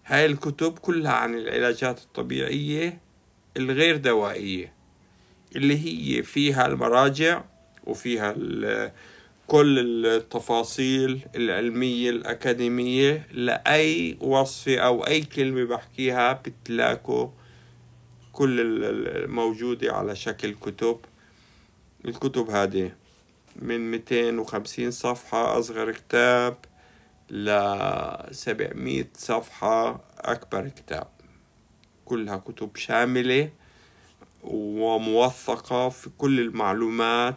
هاي الكتب كلها عن العلاجات الطبيعية الغير دوائية اللي هي فيها المراجع وفيها كل التفاصيل العلمية الأكاديمية لأي وصفة أو أي كلمة بحكيها بتلاقوا كل الموجودة على شكل كتب الكتب هذه من 250 صفحة أصغر كتاب ل 700 صفحة أكبر كتاب كلها كتب شاملة وموثقة في كل المعلومات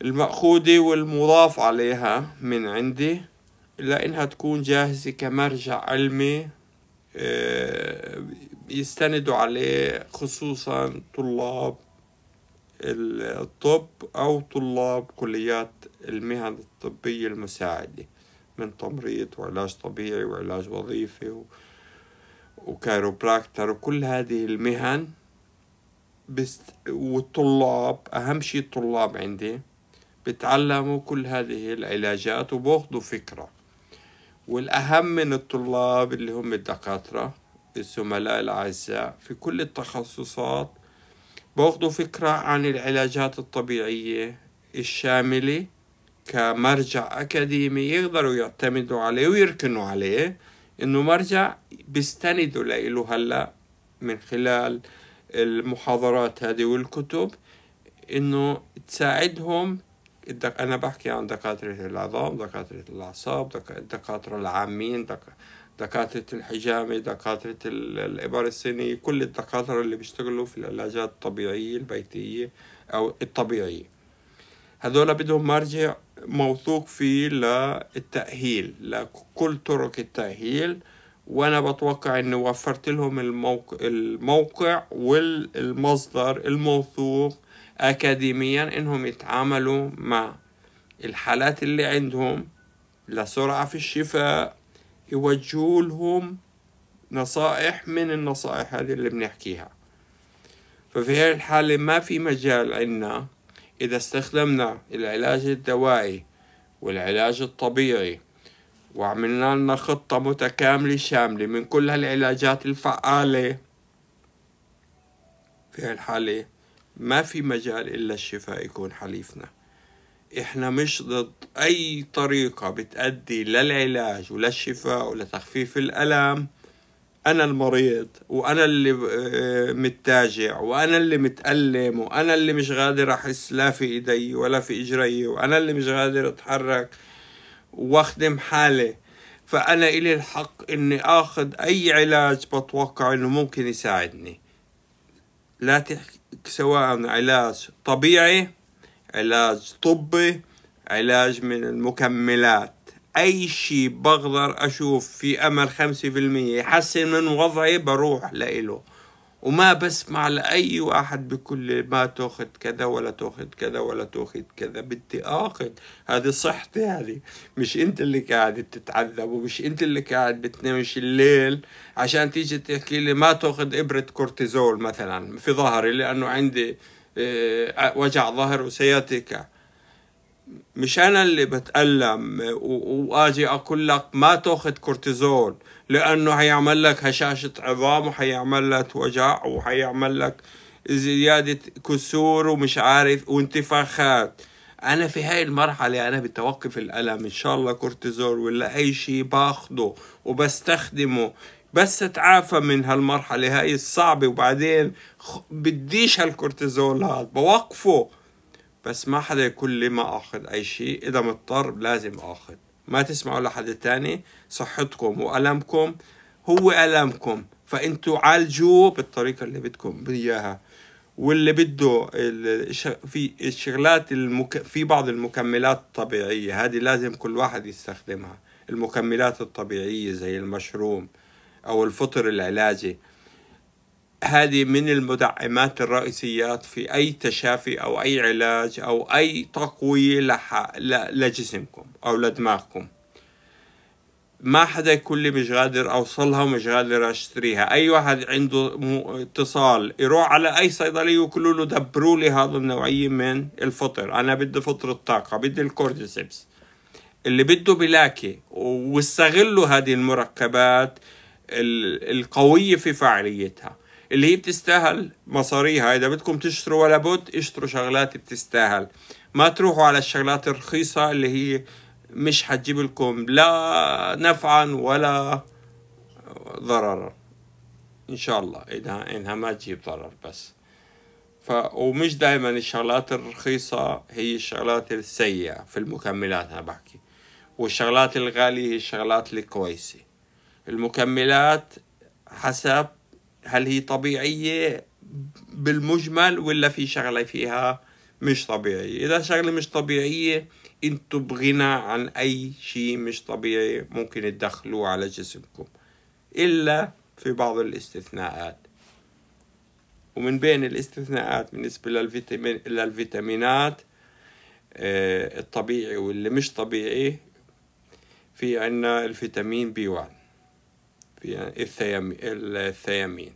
المأخوذة والمضاف عليها من عندي لأنها تكون جاهزة كمرجع علمي آه، يستندوا عليه خصوصا طلاب الطب أو طلاب كليات المهن الطبية المساعدة من تمريض وعلاج طبيعي وعلاج وظيفي و... وكايروبراكتر وكل هذه المهن بس والطلاب أهم شيء الطلاب عندي بتعلموا كل هذه العلاجات وباخذوا فكرة والأهم من الطلاب اللي هم الدكاترة الزملاء الأعزاء في كل التخصصات باخدوا فكرة عن العلاجات الطبيعية الشاملة كمرجع أكاديمي يقدروا يعتمدوا عليه ويركنوا عليه إنه مرجع بيستندوا لإله هلأ من خلال المحاضرات هذه والكتب إنه تساعدهم أنا بحكي عن دكاترة العظام دكاترة الأعصاب دكاترة العامين دكاترة دكاترة الحجامة دكاترة الإبر الصينية كل الدكاترة اللي بيشتغلوا في العلاجات الطبيعية البيتية أو الطبيعية هذول بدهم مرجع موثوق فيه للتأهيل لكل طرق التأهيل وأنا بتوقع أني وفرت لهم الموقع, الموقع والمصدر الموثوق أكاديميا أنهم يتعاملوا مع الحالات اللي عندهم لسرعة في الشفاء يوجهوا لهم نصائح من النصائح هذه اللي بنحكيها ففي هذه الحالة ما في مجال عنا إذا استخدمنا العلاج الدوائي والعلاج الطبيعي وعملنا لنا خطة متكاملة شاملة من كل هالعلاجات الفعالة في هالحالة ما في مجال إلا الشفاء يكون حليفنا احنا مش ضد اي طريقة بتأدي للعلاج وللشفاء ولتخفيف الالم انا المريض وانا اللي آه، متاجع وانا اللي متألم وانا اللي مش قادر احس لا في ايدي ولا في اجري وانا اللي مش قادر اتحرك واخدم حالي فانا الي الحق اني اخذ اي علاج بتوقع انه ممكن يساعدني لا تحكي سواء علاج طبيعي علاج طبي علاج من المكملات اي شيء بقدر اشوف في امل خمسة بالمية يحسن من وضعي بروح لإله وما بسمع لأي واحد بكل ما تاخذ كذا ولا تاخذ كذا ولا تاخذ كذا بدي آخذ هذه صحتي هذه مش أنت اللي قاعد بتتعذب ومش أنت اللي قاعد بتنامش الليل عشان تيجي تحكي لي ما تاخذ إبرة كورتيزول مثلا في ظهري لأنه عندي آه، آه، وجع ظهر وسياتيكا مش انا اللي بتألم واجي اقول لك ما تاخذ كورتيزول لانه هيعمل لك هشاشة عظام وحيعمل لك وجع وحيعمل لك زيادة كسور ومش عارف وانتفاخات انا في هاي المرحلة انا بتوقف الالم ان شاء الله كورتيزول ولا اي شيء باخده وبستخدمه بس اتعافى من هالمرحلة هاي الصعبة وبعدين بديش هالكورتيزول هذا بوقفه بس ما حدا يقول لي ما اخذ اي شيء اذا مضطر لازم اخذ ما تسمعوا لحد تاني صحتكم وألمكم هو ألمكم فأنتوا عالجوه بالطريقة اللي بدكم إياها واللي بده في الشغلات المك... في بعض المكملات الطبيعية هذه لازم كل واحد يستخدمها المكملات الطبيعية زي المشروم أو الفطر العلاجي هذه من المدعمات الرئيسيات في أي تشافي أو أي علاج أو أي تقوية لجسمكم أو لدماغكم ما حدا يكون لي مش قادر أوصلها ومش قادر أشتريها أي واحد عنده اتصال يروح على أي صيدلية ويقولوا له دبروا لي هذا النوعية من الفطر أنا بدي فطر الطاقة بدي الكورديسبس اللي بده بلاكي واستغلوا هذه المركبات القوية في فعاليتها اللي هي بتستاهل مصاريها إذا بدكم تشتروا ولا بد اشتروا شغلات بتستاهل ما تروحوا على الشغلات الرخيصة اللي هي مش حتجيب لكم لا نفعا ولا ضررا ان شاء الله انها انها ما تجيب ضرر بس ف ومش دائما الشغلات الرخيصة هي الشغلات السيئة في المكملات انا بحكي والشغلات الغالية هي الشغلات الكويسة المكملات حسب هل هي طبيعية بالمجمل ولا في شغلة فيها مش طبيعية إذا شغلة مش طبيعية انتو بغنى عن أي شيء مش طبيعي ممكن تدخلوه على جسمكم إلا في بعض الاستثناءات ومن بين الاستثناءات بالنسبة للفيتامين للفيتامينات آه، الطبيعي واللي مش طبيعي في عنا الفيتامين بي 1 الثيامين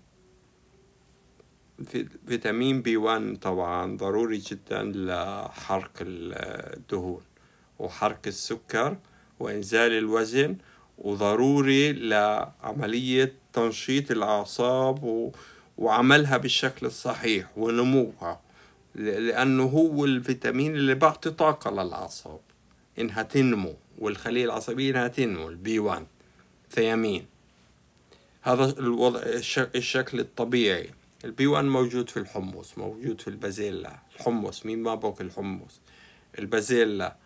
فيتامين بي 1 طبعا ضروري جدا لحرق الدهون وحرق السكر وإنزال الوزن وضروري لعملية تنشيط الأعصاب وعملها بالشكل الصحيح ونموها لأنه هو الفيتامين اللي بعطي طاقة للأعصاب إنها تنمو والخلية العصبية إنها تنمو البي 1 ثيامين هذا الوضع الشكل الطبيعي البي 1 موجود في الحمص موجود في البازيلا الحمص مين ما باكل الحمص البازيلا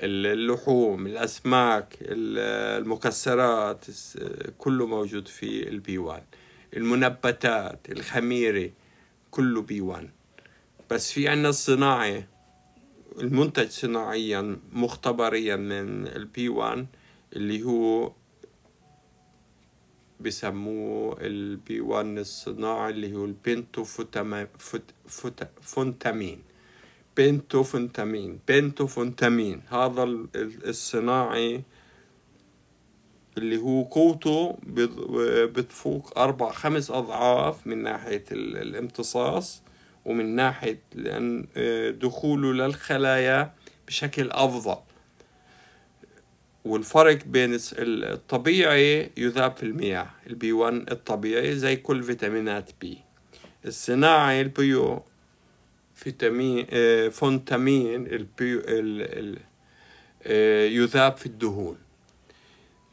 اللحوم الأسماك المكسرات كله موجود في البي 1 المنبتات الخميرة كله بي 1 بس في عنا الصناعي المنتج صناعيا مختبريا من البي 1 اللي هو بيسموه البي 1 الصناعي اللي هو البنتو فونتامين بنتو فونتامين بنتو فونتامين هذا الصناعي اللي هو قوته بتفوق أربع خمس أضعاف من ناحية الامتصاص ومن ناحية آه، دخوله للخلايا بشكل أفضل والفرق بين الطبيعي يذاب في المياه البي 1 الطبيعي زي كل فيتامينات بي الصناعي البيو فيتامين آه، فونتامين البيو ال ال آه، يذاب في الدهون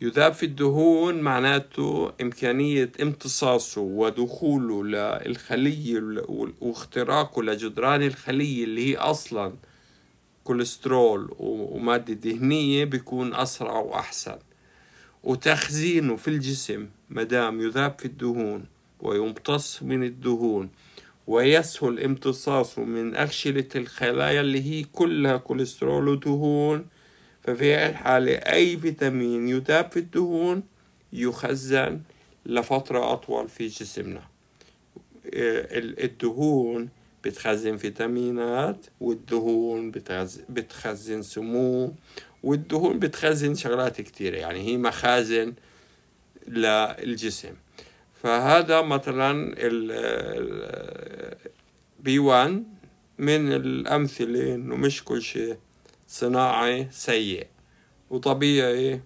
يذاب في الدهون معناته إمكانية امتصاصه ودخوله للخلية واختراقه لجدران الخلية اللي هي أصلاً كوليسترول ومادة دهنية بيكون أسرع وأحسن وتخزينه في الجسم مدام يذاب في الدهون ويمتص من الدهون ويسهل امتصاصه من أغشلة الخلايا اللي هي كلها كوليسترول ودهون ففي الحالة أي فيتامين يذاب في الدهون يخزن لفترة أطول في جسمنا الدهون بتخزن فيتامينات والدهون بتخزن سموم والدهون بتخزن شغلات كتيرة يعني هي مخازن للجسم فهذا مثلا بي 1 من الأمثلة إنه مش كل شيء صناعي سيء وطبيعي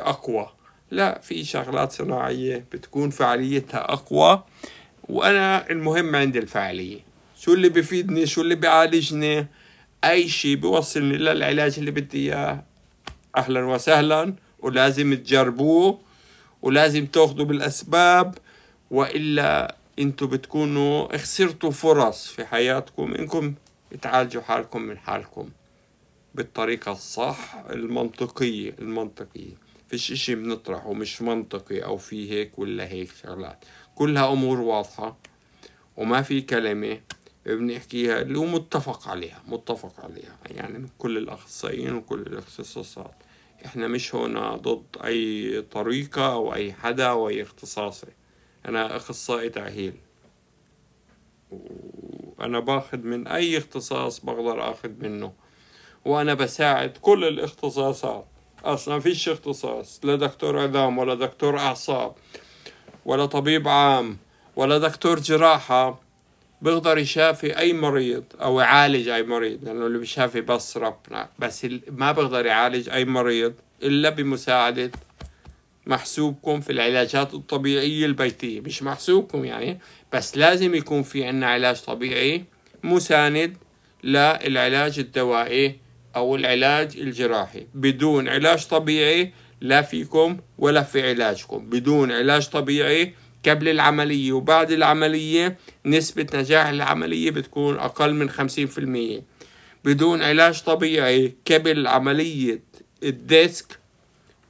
أقوى لا في شغلات صناعية بتكون فعاليتها أقوى وانا المهم عندي الفعاليه شو اللي بفيدني شو اللي بيعالجني اي شيء بيوصلني للعلاج اللي بدي اياه اهلا وسهلا ولازم تجربوه ولازم تاخذوا بالاسباب والا انتم بتكونوا خسرتوا فرص في حياتكم انكم تعالجوا حالكم من حالكم بالطريقة الصح المنطقية المنطقية فيش اشي بنطرحه مش منطقي او في هيك ولا هيك شغلات كلها أمور واضحة وما في كلمة بنحكيها اللي هو متفق عليها متفق عليها يعني من كل الأخصائيين وكل الاختصاصات احنا مش هنا ضد أي طريقة أو أي حدا أو أي اختصاصي أنا أخصائي تأهيل وأنا باخد من أي اختصاص بقدر أخد منه وأنا بساعد كل الاختصاصات أصلا فيش اختصاص لا دكتور عظام ولا دكتور أعصاب ولا طبيب عام ولا دكتور جراحة بيقدر يشافي أي مريض أو يعالج أي مريض لأنه اللي بيشافي بس ربنا بس ما بيقدر يعالج أي مريض إلا بمساعدة محسوبكم في العلاجات الطبيعية البيتية مش محسوبكم يعني بس لازم يكون في عنا علاج طبيعي مساند للعلاج الدوائي أو العلاج الجراحي بدون علاج طبيعي لا فيكم ولا في علاجكم بدون علاج طبيعي قبل العملية وبعد العملية نسبة نجاح العملية بتكون أقل من 50% بدون علاج طبيعي قبل عملية الديسك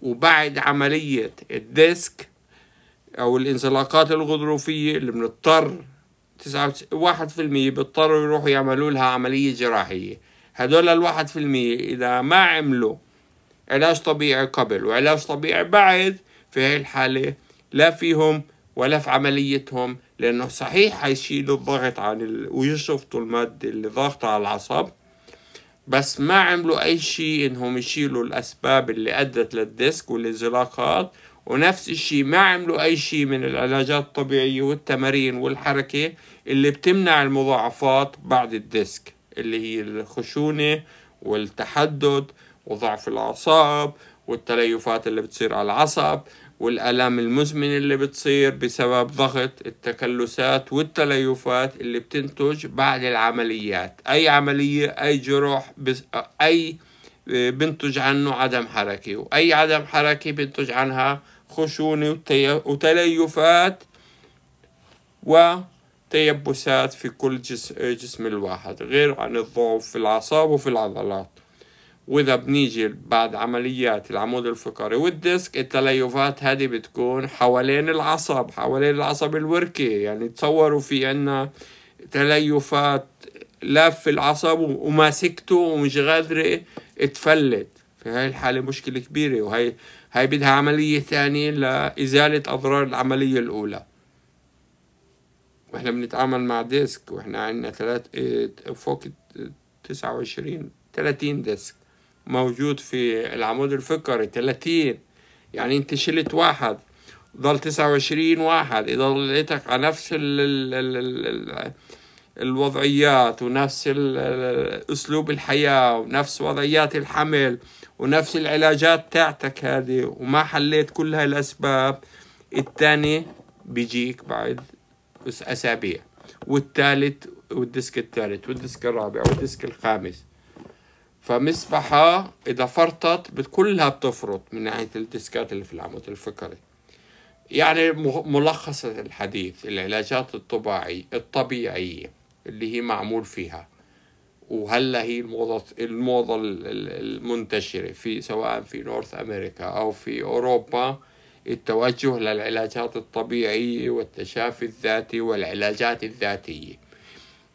وبعد عملية الديسك أو الانزلاقات الغضروفية اللي بنضطر تسعة واحد في المية بيضطروا يروحوا يعملوا لها عملية جراحية هدول الواحد في المية إذا ما عملوا علاج طبيعي قبل وعلاج طبيعي بعد في هاي الحالة لا فيهم ولا في عمليتهم لأنه صحيح حيشيلوا الضغط عن ال... ويشفطوا المادة اللي ضاغطة على العصب بس ما عملوا أي شيء إنهم يشيلوا الأسباب اللي أدت للديسك والانزلاقات ونفس الشيء ما عملوا أي شيء من العلاجات الطبيعية والتمارين والحركة اللي بتمنع المضاعفات بعد الديسك اللي هي الخشونة والتحدد وضعف الأعصاب والتليفات اللي بتصير على العصب والآلام المزمنة اللي بتصير بسبب ضغط التكلسات والتليفات اللي بتنتج بعد العمليات أي عملية أي جروح بس أي آه، بنتج عنه عدم حركة وأي عدم حركة بنتج عنها خشونة وتليفات وتيبسات في كل آه، جسم الواحد غير عن الضعف في الأعصاب وفي العضلات واذا بنيجي بعد عمليات العمود الفقري والديسك التليفات هذه بتكون حوالين العصب حوالين العصب الوركي يعني تصوروا في عنا تليفات لف العصب وماسكته ومش قادرة تفلت في هاي الحالة مشكلة كبيرة وهي هاي بدها عملية ثانية لإزالة أضرار العملية الأولى واحنا بنتعامل مع ديسك واحنا عندنا ثلاث إيه، فوق تسعة وعشرين 30 ديسك موجود في العمود الفقري 30 يعني انت شلت واحد ضل 29 واحد اذا ضليتك على نفس ال الوضعيات ونفس اسلوب الحياه ونفس وضعيات الحمل ونفس العلاجات تاعتك هذه وما حليت كل هاي الاسباب الثاني بيجيك بعد اسابيع والثالث والديسك الثالث والديسك الرابع والديسك الخامس فمسبحة إذا فرطت كلها بتفرط من ناحية الديسكات اللي في العمود الفقري يعني ملخص الحديث العلاجات الطبيعي الطبيعية اللي هي معمول فيها وهلا هي الموضة الموضة المنتشرة في سواء في نورث أمريكا أو في أوروبا التوجه للعلاجات الطبيعية والتشافي الذاتي والعلاجات الذاتية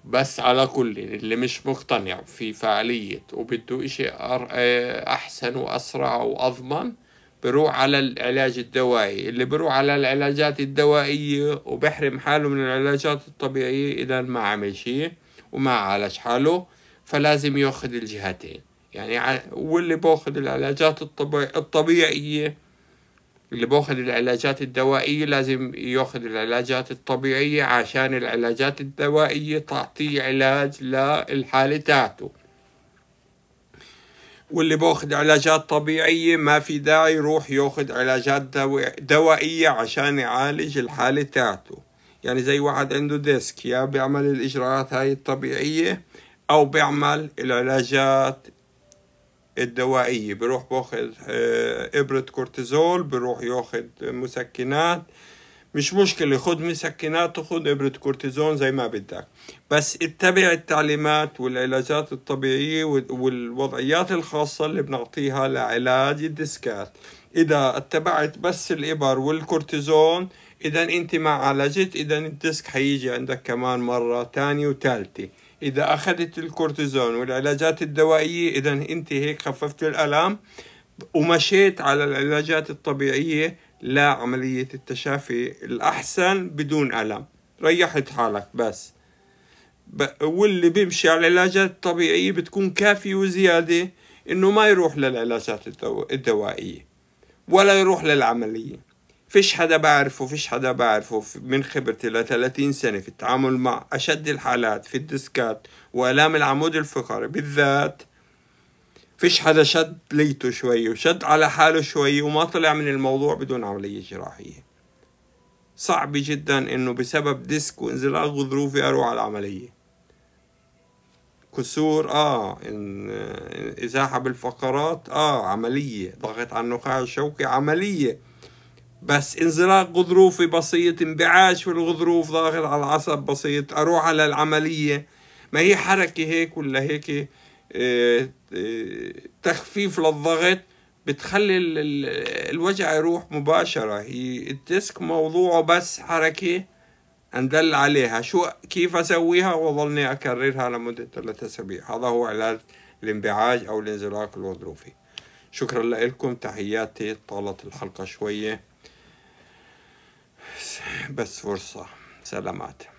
بس على كل اللي مش مقتنع في فعالية وبده إشي آه، أحسن وأسرع وأضمن بروح على العلاج الدوائي اللي بروح على العلاجات الدوائية وبحرم حاله من العلاجات الطبيعية إذا ما عمل شيء وما عالج حاله فلازم ياخذ الجهتين يعني واللي باخذ العلاجات الطبيعية اللي باخذ العلاجات الدوائية لازم ياخذ العلاجات الطبيعية عشان العلاجات الدوائية تعطيه علاج للحالة تاعته واللي باخذ علاجات طبيعية ما في داعي يروح ياخذ علاجات دوائية عشان يعالج الحالة تاعته يعني زي واحد عنده ديسك يا بيعمل الإجراءات هاي الطبيعية أو بيعمل العلاجات الدوائية بروح باخذ آه، إبرة كورتيزول بروح ياخذ مسكنات مش مشكلة خد مسكنات وخد إبرة كورتيزون زي ما بدك بس اتبع التعليمات والعلاجات الطبيعية والوضعيات الخاصة اللي بنعطيها لعلاج الديسكات إذا اتبعت بس الإبر والكورتيزون إذا أنت ما عالجت إذا الديسك حيجي عندك كمان مرة تانية وتالتة إذا أخذت الكورتيزون والعلاجات الدوائية إذا أنت هيك خففت الألام ومشيت على العلاجات الطبيعية لا عملية التشافي الأحسن بدون ألم ريحت حالك بس واللي بيمشي على العلاجات الطبيعية بتكون كافية وزيادة إنه ما يروح للعلاجات الدوائية ولا يروح للعملية فيش حدا بعرفه فيش حدا بعرفه من خبرتي ل 30 سنة في التعامل مع أشد الحالات في الديسكات وآلام العمود الفقري بالذات فيش حدا شد ليته شوي وشد على حاله شوي وما طلع من الموضوع بدون عملية جراحية صعب جدا انه بسبب ديسك وانزلاق غضروفي اروح على العملية كسور اه إن ازاحة بالفقرات اه عملية ضغط على النخاع الشوكي عملية بس انزلاق غضروفي بسيط انبعاج في الغضروف ظاهر على العصب بسيط اروح على العملية ما هي حركة هيك ولا هيك آه، آه، تخفيف للضغط بتخلي الوجع يروح مباشرة هي الديسك موضوعه بس حركة اندل عليها شو كيف اسويها وظلني اكررها لمدة ثلاثة اسابيع هذا هو علاج الانبعاج او الانزلاق الغضروفي شكرا لكم تحياتي طالت الحلقة شوية بس فرصة سلامات